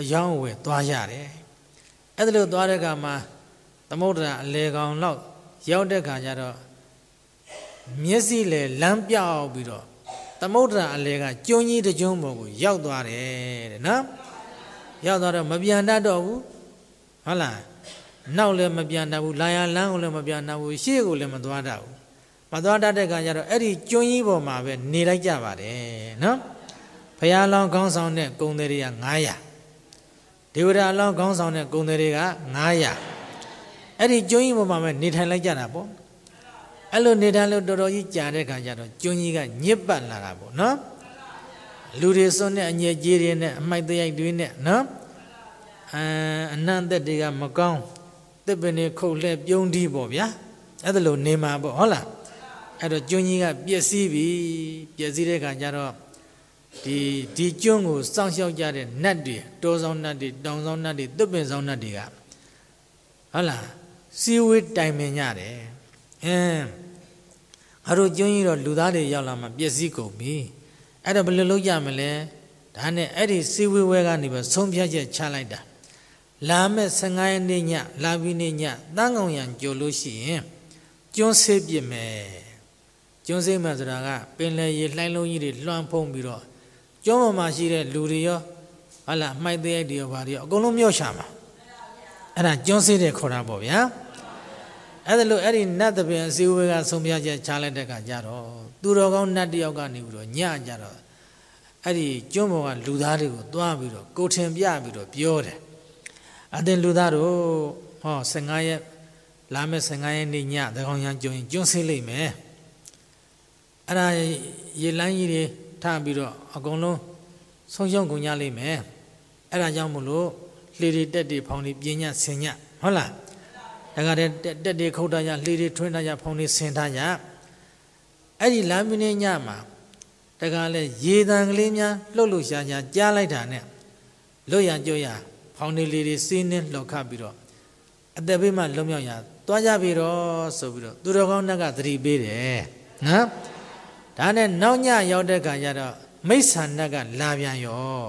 အယောင်းဝယ်သွားရတယ်အဲ့ဒါလို့သွားတဲ့အခါမှာသမုဒ္ဒရာအလေကောင်လောက်ရောက်တဲ့အခါကျတော့မျက်စိလေလမ်းပြောက်ပြီးတော့သမုဒ္ဒရာအလေကကျွန်းကြီးတစ်ကျွန်းပေါ်ကို ရောက်သွားတယ်တဲ့နော်ရောက်သွားတော့မပြန်တတ်တော့ဘူးဟုတ်လားနောက်လည်းမပြန်တတ်ဘူးလာရလန်းကိုလည်းမပြန်တတ်ဘူးရှေ့ကိုလည်းမသွားတတ်ဘူးမသွားတတ်တဲ့ကံကျတော့အဲ့ဒီကျွန်းကြီးပေါ်မှာပဲနေလိုက်ကြပါတယ်နော်ဘုရားလောင်းခေါင်းဆောင်တဲ့ဂုံတွေက900ဒေဝရာလောင်းခေါင်းဆောင်တဲ့ဂုံတွေက900အဲ့ဒီကျွန်းကြီးပေါ်မှာပဲနေထိုင်လိုက်ကြတာပေါ့အဲ့လိုနေထိုင်လို့တော်တော်ကြီးကြာတဲ့ခါကျတော့ကျွန်းကြီးကညစ်ပတ်လာတာပေါ့နော်လူတွေစွန့်တဲ့အညစ်အကြေးတွေနဲ့အမိုက်တရိုက်တွေနဲ့နော်အဲအနံ့သက်တွေကမကောင်းတစ်ပင်တွေခုတ်လှဲပြုံးတီးပေါ့ဗျာအဲ့ဒါလိုနေမှာပေါ့ဟုတ်လားအဲ့တော့ကျွန်းကြီးကပျက်စီးပြီပျက်စီးတဲ့ခါကျတော့ဒီဒီကျွန်းကိုစောင့်ရှောက်ကြတဲ့နတ်တွေတောဆောင်နတ်တွေတောင်ဆောင်နတ်တွေတစ်ပင်ဆောင်နတ်တွေကဟုတ်လားစီဝေးတိုင်ပင်ကြတယ်အင်းငါတို့ကျွန်းကြီးတော့လူသားတွေရောက်လာမှပျက်စီးကုန်ပြီအဲ့တော့ဘယ်လိုလုပ်ရမလဲဒါနဲ့အဲ့ဒီစီဝေဝဲကနေပဲဆုံးဖြတ်ချက်ချလိုက်တာလာမဲ့15ရက်နေ့ညလာပြီးနေ့ညတန်းကောင်ရံကြိုလို့ရှိရင်ကျွန်းဆေးပြစ်မယ်ကျွန်းဆေးမယ်ဆိုတာကပင်လယ်ရေလှိုင်းလုံးကြီးတွေလွှမ်းဖုံးပြီးတော့ကျွန်းပေါ်မှာရှိတဲ့လူတွေရောဟာလာမှိုက်တဲ့ရိုက်တွေရောဘာတွေရောအကုန်လုံးမြော့ရှာမှာအဲ့ဒါကျွန်းဆေးတယ်ခေါ်တာပေါ့ဗျာအဲ့ဒါလို့အဲ့ဒီနတ်တပင်အစည်းအဝေးကဆုံးဖြတ်ချက်ချလိုက်တဲ့ကကြတော့သူတော်ကောင်းနတ်တယောက်ကနေပြီးတော့ညကြတော့အဲ့ဒီကျွန်းပေါ်ကလူသားတွေကိုသွားပြီးတော့ကိုထင်ပြပြီးတော့ပြောတယ်အတင်လူသားတို့ဟော15ရက်လာမယ့်15ရက်နေ့ညသကောင်ရန်ကျွန်းကျွန်းဆင်းလိမ့်မယ်အဲ့ဒါရေလန်းကြီးတွေထပြီးတော့အကုန်လုံးဆုံးရှုံးကုန်ကြလိမ့်မယ်အဲ့ဒါကြောင့်မလို့လှေတွေတက်တွေဖောင်းတွေပြင်းညဆင်ညဟုတ်လားဒါကြတဲ့တက်တွေခုတ်တာရလှေတွေထွင်းတာရဖောင်းတွေဆင်တာရအဲ့ဒီလမ်းမင်းလေးညမှာတခါလဲရေတံကလေးများလှုပ်လှုပ်ရှားရှားကြားလိုက်တာနဲ့လွတ်ရကြွရဖောင်းနေလေးတွေစီးနှင်းလှော်ခပြီးတော့အသက်ဘေးမှလွတ်မြောက်ရသွားကြပြီတော့ဆိုပြီးတော့သူတော်ကောင်းကသတိပေးတယ်နော်ဒါနဲ့နောက်ညရောက်တဲ့ခါကျတော့မိစ္ဆာနတ်ကလာပြန်ရော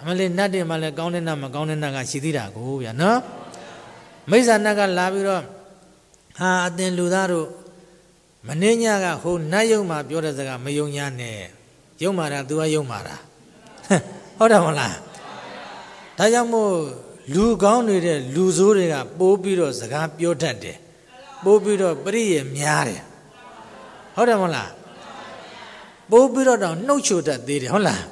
အမလေးနတ်တွေမှလည်းကောင်းတဲ့နတ်မကောင်းတဲ့နတ်ကရှိသေးတာကိုဗျာနော်မိစ္ဆာနတ်ကလာပြီးတော့ဟာအတင်လူသားတို့မင်းညကဟိုနတ်ယုံမှာပြောတဲ့စကားမယုံညာနဲ့ယုံမာတာ तू ကယုံမာတာဟုတ်တယ်မလားဒါကြောင့်မို့လူကောင်းနေတဲ့လူဆိုးတွေကပိုးပြီးတော့စကားပြောတတ်တယ်ပိုးပြီးတော့ပြည့်ရများတယ်ဟုတ်တယ်မလားပိုးပြီးတော့တော့နှုတ်ချိုတတ်သေးတယ်ဟုတ်လား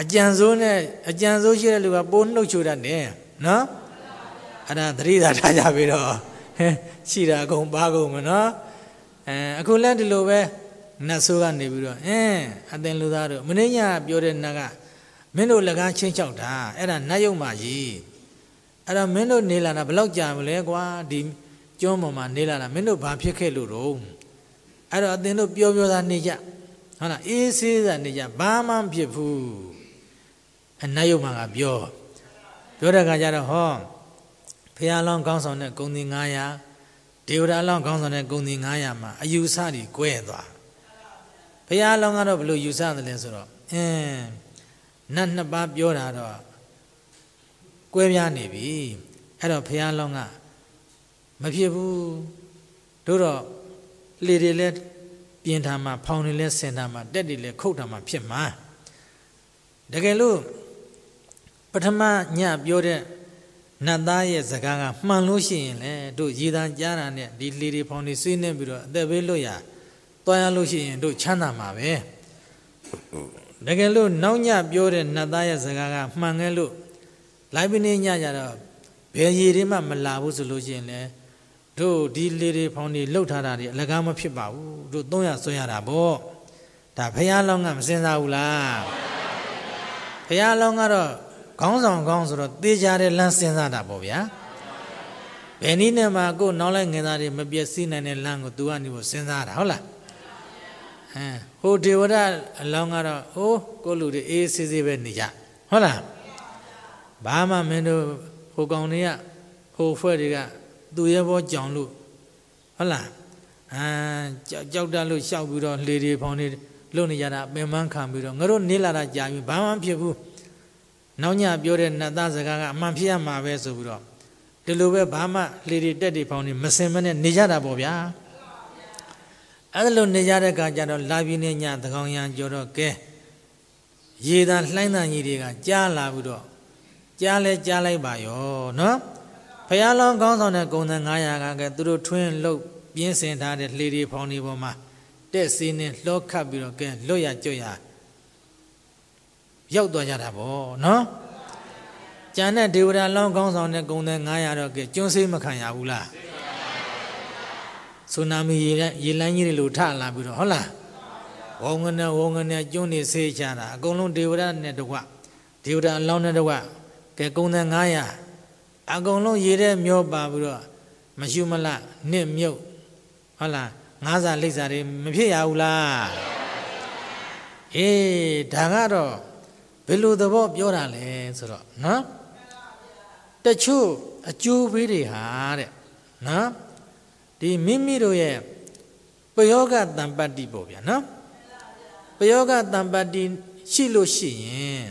အကြံစိုးနဲ့အကြံစိုးရှိတဲ့လူကပိုးနှုတ်ချိုတတ်တယ်နော်အဲ့ဒါသတိသာထားကြပြီးတော့ရှိတာအကုန်ပါကုန်မနော်အဲအခုလည်းဒီလိုပဲနတ်ဆိုးကနေပြီးတော့အင်းအသင်လူသားတို့မင်းညာပြောတဲ့နတ်ကမင်းတို့လကားချင်းချောက်တာအဲ့ဒါနတ်ယုံမာကြီးအဲ့တော့မင်းတို့နေလာတာဘလောက်ကြာမလဲကွာဒီကျွန်းပေါ်မှာနေလာတာမင်းတို့ဘာဖြစ်ခဲ့လို့တော့အဲ့တော့အသင်တို့ပြောပြောသားနေကြဟုတ်လားအေးဆေးသာနေကြဘာမှမဖြစ်ဘူးအနတ်ယုံမာကပြောပြောတဲ့အခါကျတော့ဟောဖះလောင်းကောင်းဆောင်တဲ့ဂုံသင်900ဒေဝတာလောင်းကောင်းဆောင်တဲ့ဂုံသင်900မှာအယူဆတွေကွဲသွားဘုရားလောင်းကတော့ဘလို့ယူဆတယ်လဲဆိုတော့အင်းနတ်နှစ်ပါးပြောတာတော့ကွဲပြားနေပြီအဲ့တော့ဘုရားလောင်းကမဖြစ်ဘူးတို့တော့လေတွေလဲပြင်ထားမှာဖောင်တွေလဲဆင်ထားမှာတက်တွေလဲခုတ်ထားမှာဖြစ်မှာတကယ်လို့ပထမညပြောတဲ့နတ်သားရဲ့စကားကမှန်လို့ရှိရင်လေတို့ရေတံကြားတာနဲ့ဒီလှေတွေဖောင်တွေဆွေးနေပြီးတော့အသက်ဘေးလွတ်ရတွားရလို့ရှိရင်တို့ချမ်းသာမှာပဲတကယ်လို့နောက်ညပြောတဲ့နတ်သားရဲ့စကားကမှန်ခဲ့လို့လိုက်ပနေညကြတော့ဘယ်ရေတွေမှ မလာဘူးဆိုလို့ရှိရင်လေတို့ဒီလေတွေဖောင်တွေလှုပ်ထားတာတွေအလကားမဖြစ်ပါဘူးတို့သုံးရဆွဲရတာပေါ့ဒါဘုရားလောင်းကမစင်စားဘူးလားဘုရားလောင်းကတော့ခေါင်းဆောင်ကောင်းဆိုတော့သေချာတဲ့လမ်းစဉ်းစားတာပေါ့ဗျာဘယ်နည်းနဲ့မှကိုယ်နောက်လိုက်ငင်သားတွေမပြည့်စည်နိုင်တဲ့လမ်းကို तू ကနေပြီးစဉ်းစားတာဟုတ်လားဟမ်ဟိုဒေဝရအလောင်းကတော့ဟိုးကိုလူတွေအေးဆေးဆေးပဲနေကြဟုတ်လားဘာမှမင်းတို့ဟိုကောင်တွေကဟိုဖွဲ့တွေကသူရဲဘောကြောင်လို့ဟုတ်လားအမ်ကြောက်တတ်လို့ရှောက်ပြီးတော့လေတွေဖောင်တွေလွတ်နေကြတာပင်ပန်းခံပြီးတော့ငါတို့နေလာတာကြာပြီဘာမှမဖြစ်ဘူးနောက်ညပြောတဲ့နတ်သားစကားကအမှန်ဖြစ်ရမှာပဲဆိုပြီးတော့ဒီလိုပဲဘာမှလေတွေတက်တွေဖောင်းနေမစင်မနဲ့နေကြတာပေါ့ဗျာအဲ့လိုနေကြတဲ့ကကြတော့လာပြီနေညသကောင်ရန်ကြောတော့ကဲရေတန်လှိုင်းတန်ကြီးတွေကကြားလာပြီးတော့ကြားလဲကြားလိုက်ပါရောနော်ဖះလောင်းကောင်းဆောင်တဲ့ဂုံသံ900ကကဲသူတို့ထွင်းလှုပ်ပြင်းစင်ထားတဲ့လှေတွေဖောင်းနေပေါ်မှာတက်စင်းနဲ့လှောခတ်ပြီးတော့ကဲလွတ်ရကြွရရောက်သွားကြတာပေါ့နော်ကျန်တဲ့ဒေဝတာလောင်းကောင်းဆောင်တဲ့ဂုံတဲ့900တော့ကဲကျွန်းစေးမခံရဘူးလားဆူနာမီရေလိုင်းကြီးတွေလိုထလာပြီးတော့ဟုတ်လားဝုံငနဲ့ဝုံငနဲ့ကျွန်းနေဆေးချတာအကုန်လုံးဒေဝတာနဲ့တကွဒေဝတာအလောင်းနဲ့တကွကဲဂုံတဲ့900အကုန်လုံးရေတဲ့မျောပါပြီးတော့မရှုမလနစ်မြုပ်ဟုတ်လားငါးစာလိပ်စာတွေမဖြစ်ရဘူးလားအေးဒါကတော့ဘယ်လိုသဘောပြောတာလဲဆိုတော့နော်တချို့အကျိုးပေးတွေဟာတဲ့နော်ဒီမိမိတို့ရဲ့ပယောဂတံပတ္တိပေါ့ဗျာနော်ပယောဂတံပတ္တိရှိလို့ရှိရင်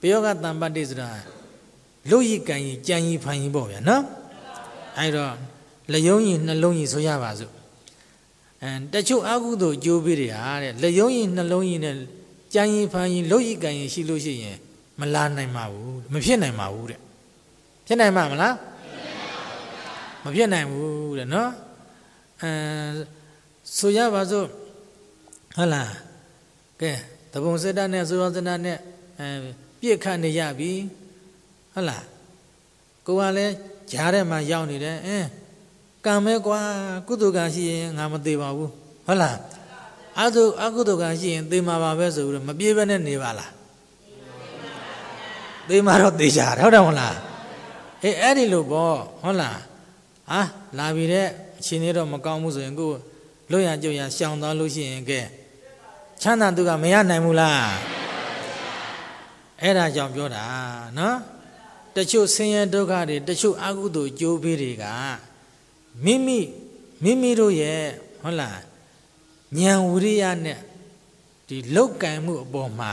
ပယောဂတံပတ္တိဆိုတာလို့ရည်ကံရည်ကြံရည်ဖန်ရည်ပေါ့ဗျာနော်အဲဒါလယုံရည်နှလုံးရည်ဆိုရပါစို့အဲတချို့အကုသို့အကျိုးပေးတွေဟာတဲ့လယုံရည်နှလုံးရည်နဲ့ကြံရင်ဖန်ရင်လုပ်ရည်ကံရင်ရှိလို့ရှိရင်မလာနိုင်ပါဘူးမဖြစ်နိုင်ပါဘူးတဲ့ဖြစ်နိုင်မှာမလားမဖြစ်နိုင်ဘူးတဲ့နော်အဲဆိုရပါစို့ဟုတ်လားကဲတပုံစစ်တနဲ့ဆိုရစနာနဲ့အဲပြစ်ခတ်နေရပြီဟုတ်လားကိုကလည်းကြားထဲမှာရောက်နေတယ်အင်းကံပဲကွာကုသကံရှိရင်ငါမသေးပါဘူးဟုတ်လားအတုအကုတုကရှိရင်သေမှာပါပဲဆိုပြီးတော့မပြေးဘဲနဲ့နေပါလားသေမှာတော့သေချာဟုတ်တယ်မဟုတ်လားအေးအဲ့ဒီလိုပေါ့ဟုတ်လားဟာလာပြီတဲ့အချိန်လေးတော့မကောင်းဘူးဆိုရင်ကိုလွတ်ရကြုတ်ရရှောင်သွားလို့ရှိရင်ကဲချမ်းသာသူကမရနိုင်ဘူးလားအဲ့ဒါကြောင့်ပြောတာနော်တချို့ဆင်းရဲဒုက္ခတွေတချို့အကုသိုလ်ကြိုးပေးတွေကမိမိမိမိတို့ရဲ့ဟုတ်လားဉာဏ်ဝိရိယနဲ့ဒီလောက်ကံမှုအပေါ်မှာ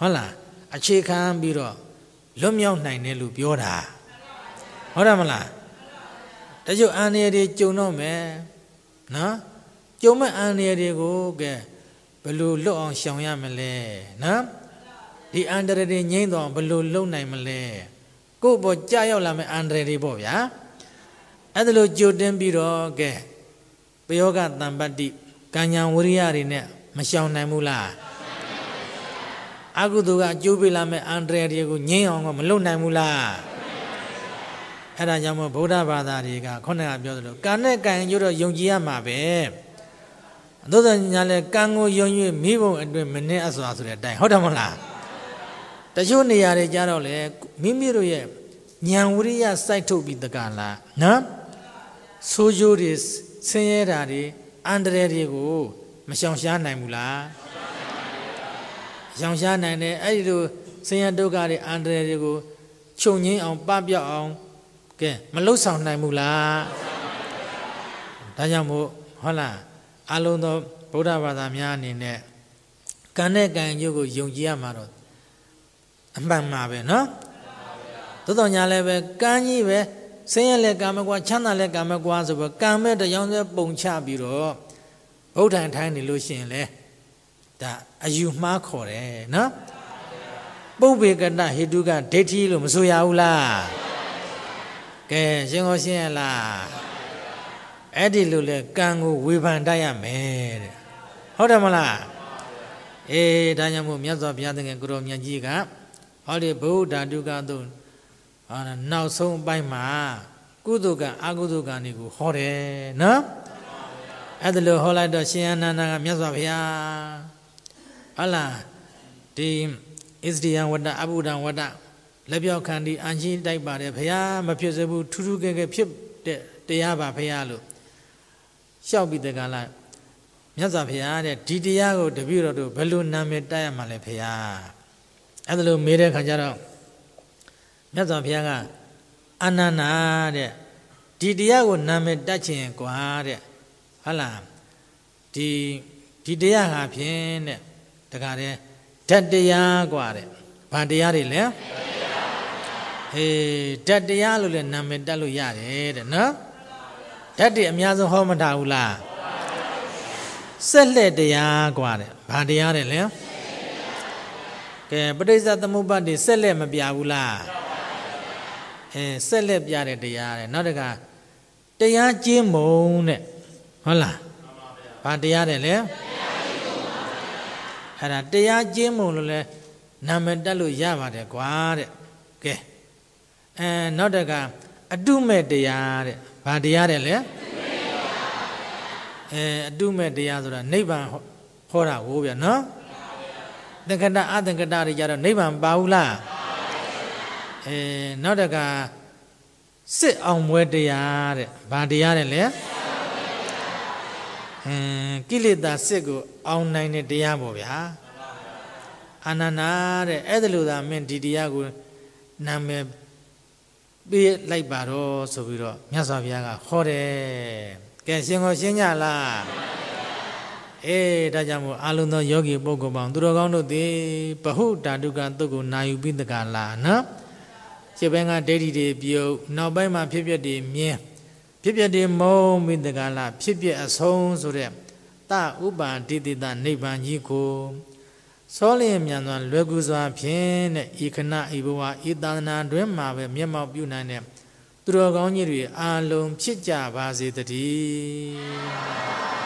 ဟုတ်လားအခြေခံပြီးတော့လွတ်မြောက်နိုင်တယ်လို့ပြောတာဟုတ်တယ်မလားတချို့အာဏာတွေကြုံတော့မယ်နော်ကြုံမဲ့အာဏာတွေကိုကဲဘယ်လိုလွတ်အောင်ရှောင်ရမလဲနော်ဒီအန္တရာယ်တွေငြိမ့်တော့ဘယ်လိုလုံနိုင်မလဲကို့ဘောကြာရောက်လာမဲ့အန္တရာယ်တွေပေါ့ဗျာအဲ့ဒါလိုကြိုတင်ပြီးတော့ကဲပယောဂတံပတ္တိကံညာဝရိယတွေနဲ့မရှောင်နိုင်ဘူးလားအကုသိုလ်ကအကျိုးပေးလာမဲ့အန္တရာယ်တွေကိုငြိမ်းအောင်ကမလုပ်နိုင်ဘူးလားအဲ့ဒါကြောင့်မို့ဗုဒ္ဓဘာသာတွေကခုနကပြောသလိုကံနဲ့ကံကျိုးတော့ယုံကြည်ရမှာပဲသို့သော်ညာလဲကံကိုယုံ၍မိဘုံအတွင်မနှင်းအစွာဆိုတဲ့အတိုင်းဟုတ်တယ်မဟုတ်လားတချို့နေရာတွေကြတော့လေမိမိတို့ရဲ့ဉာဏ်ဝိရိယစိုက်ထုတ်ပြီးတကလားနော်ဆိုးကျိုးတွေဆင်းရဲတာတွေအန္တရာယ်တွေကို မရှောင်ရှားနိုင်ဘူးလားရှောင်ရှားနိုင်တယ်အဲ့ဒီလိုဆင်းရဲဒုက္ခတွေအန္တရာယ်တွေကိုခြုံငင်းအောင် ပပြောက်အောင်ကဲမလှုပ်ဆောင်နိုင်ဘူးလားဒါကြောင့်မို့ဟုတ်လားအလုံးသောဗုဒ္ဓဘာသာများအနေနဲ့ကံနဲ့ကံရုပ်ကိုယုံကြည်ရမှာတော့အမှန်မှာပဲเนาะသို့တော်ညာလည်းပဲကံကြီးပဲဆင်းရဲလည်းကာမကွာချမ်းသာလည်းကာမကွာဆိုပြီးကာမဲ့တရောင်းစဲပုံချပြီးတော့ဗုဒ္ဓံထိုင်းနေလို့ရှိရင်လေဒါအယူမှားခေါ်တယ်နော်ပုပ္ပေကတဟေတုကဒိဋ္ဌိလို့မဆိုရဘူးလားကဲရှင်းဟောရှင်းရလားအဲ့ဒီလိုလေကံကိုဝေဖန်တတ်ရမယ်တဲ့ဟုတ်တယ်မလားအေးဒါကြောင့်မို့မြတ်စွာဘုရားသခင်ကိုရောမြတ်ကြီးကဟောဒီဗုဒ္ဓဓာတုကသုံးဟာနောက်ဆုံးအပိုင်းမှာကုသိုလ်ကံအကုသိုလ်ကံတွေကိုဟောတယ်နော်အဲ့ဒါလို့ဟောလိုက်တော့ရှင်အနန္ဒကမြတ်စွာဘုရားဟုတ်လားဒီဣဇဒီယံဝတ္တအဘုဒ္ဓံဝတ္တလက်ပြောက်ခံဒီအန်ချင်းတိုက်ပါတယ်ဘုရားမဖြစ်စေဘူးထူးထူးကဲကဲဖြစ်တဲ့တရားပါဘုရားလို့လျှောက်ပြီးတကလားမြတ်စွာဘုရားတဲ့ဒီတရားကိုတပည့်တော်တို့ဘယ်လိုနာမည်တိုက်ရမှာလဲဘုရားအဲ့ဒါလို့မေးတဲ့ခါကျတော့မြတ်စွာဘုရားကအနန္နာတဲ့ဒီတရားကိုနာမည်တက်ချင်กว่าတဲ့ဟုတ်လားဒီဒီတရားဟာဖြင့်တဲ့တခါတည်းဓာတ်တရားกว่าတဲ့ဗာတရားတွေလဲဟေးဓာတ်တရားလို့လည်းနာမည်တက်လို့ရတယ်တဲ့နော်ဓာတ်တွေအများဆုံးဟောမတာဘူးလားဆက်လက်တရားกว่าတဲ့ဗာတရားတွေလဲကဲပဋိစ္စသမုပ္ပါဒ်တွေဆက်လက်မပြဘူးလားအဲဆက်လက်ပြတဲ့တရားတဲ့နောက်တကတရားကျင်းမုံတဲ့ဟုတ်လားဘာတရားတဲ့လဲအဲ့ဒါတရားကျင်းမုံလို့လဲနာမည်တက်လို့ရပါတယ်ကွာတဲ့ကဲအဲနောက်တကအတုမဲ့တရားတဲ့ဘာတရားတဲ့လဲအဲအတုမဲ့တရားဆိုတာနိဗ္ဗာန်ဟောတာဟိုးဗျာနော်သင်္ကတအသင်္ကတတွေကြတော့နိဗ္ဗာန်ပါဘူးလားအဲနောက်တကစစ်အောင်ပွဲတရားတဲ့ဘာတရားတဲ့လဲအင်းကိလေသာစစ်ကိုအောင်နိုင်တဲ့တရားပေါ့ဗျာအာနန္ဒာတဲ့အဲ့ဒါလို့သာမင်းဒီတရားကိုနာမည်ပေးလိုက်ပါတော့ဆိုပြီးတော့မြတ်စွာဘုရားကဟောတယ်ကဲရှင်ကိုရှင်းကြလားအေးဒါကြောင့်မို့အာလုံသောယောဂီပုဂ္ဂိုလ်ပေါင်းသူတော်ကောင်းတို့သည်ဘဟုတာတုကတုတ်ကိုနာယူပြီးတကလားနော်ရှေ့ဘက်ကဒိဋ္ဌိတွေပြုတ်နောက်ပိုင်းမှာဖြစ်ပျက်တွေမြင်းဖြစ်ပျက်တွေမုံမိတကလာဖြစ်ပျက်အဆုံးဆိုတဲ့တဥပါတိတိတနိဗ္ဗာန်ကြီးကိုသောလျင်မြန်စွာလွယ်ကူစွာဖြင့်တဲ့ဤခဏဤဘဝဤသာသနာတွင်မှာပဲမျက်မှောက်ပြုနိုင်တဲ့သူတော်ကောင်းကြီးတွေအာလုံးဖြစ်ကြပါစေတည်း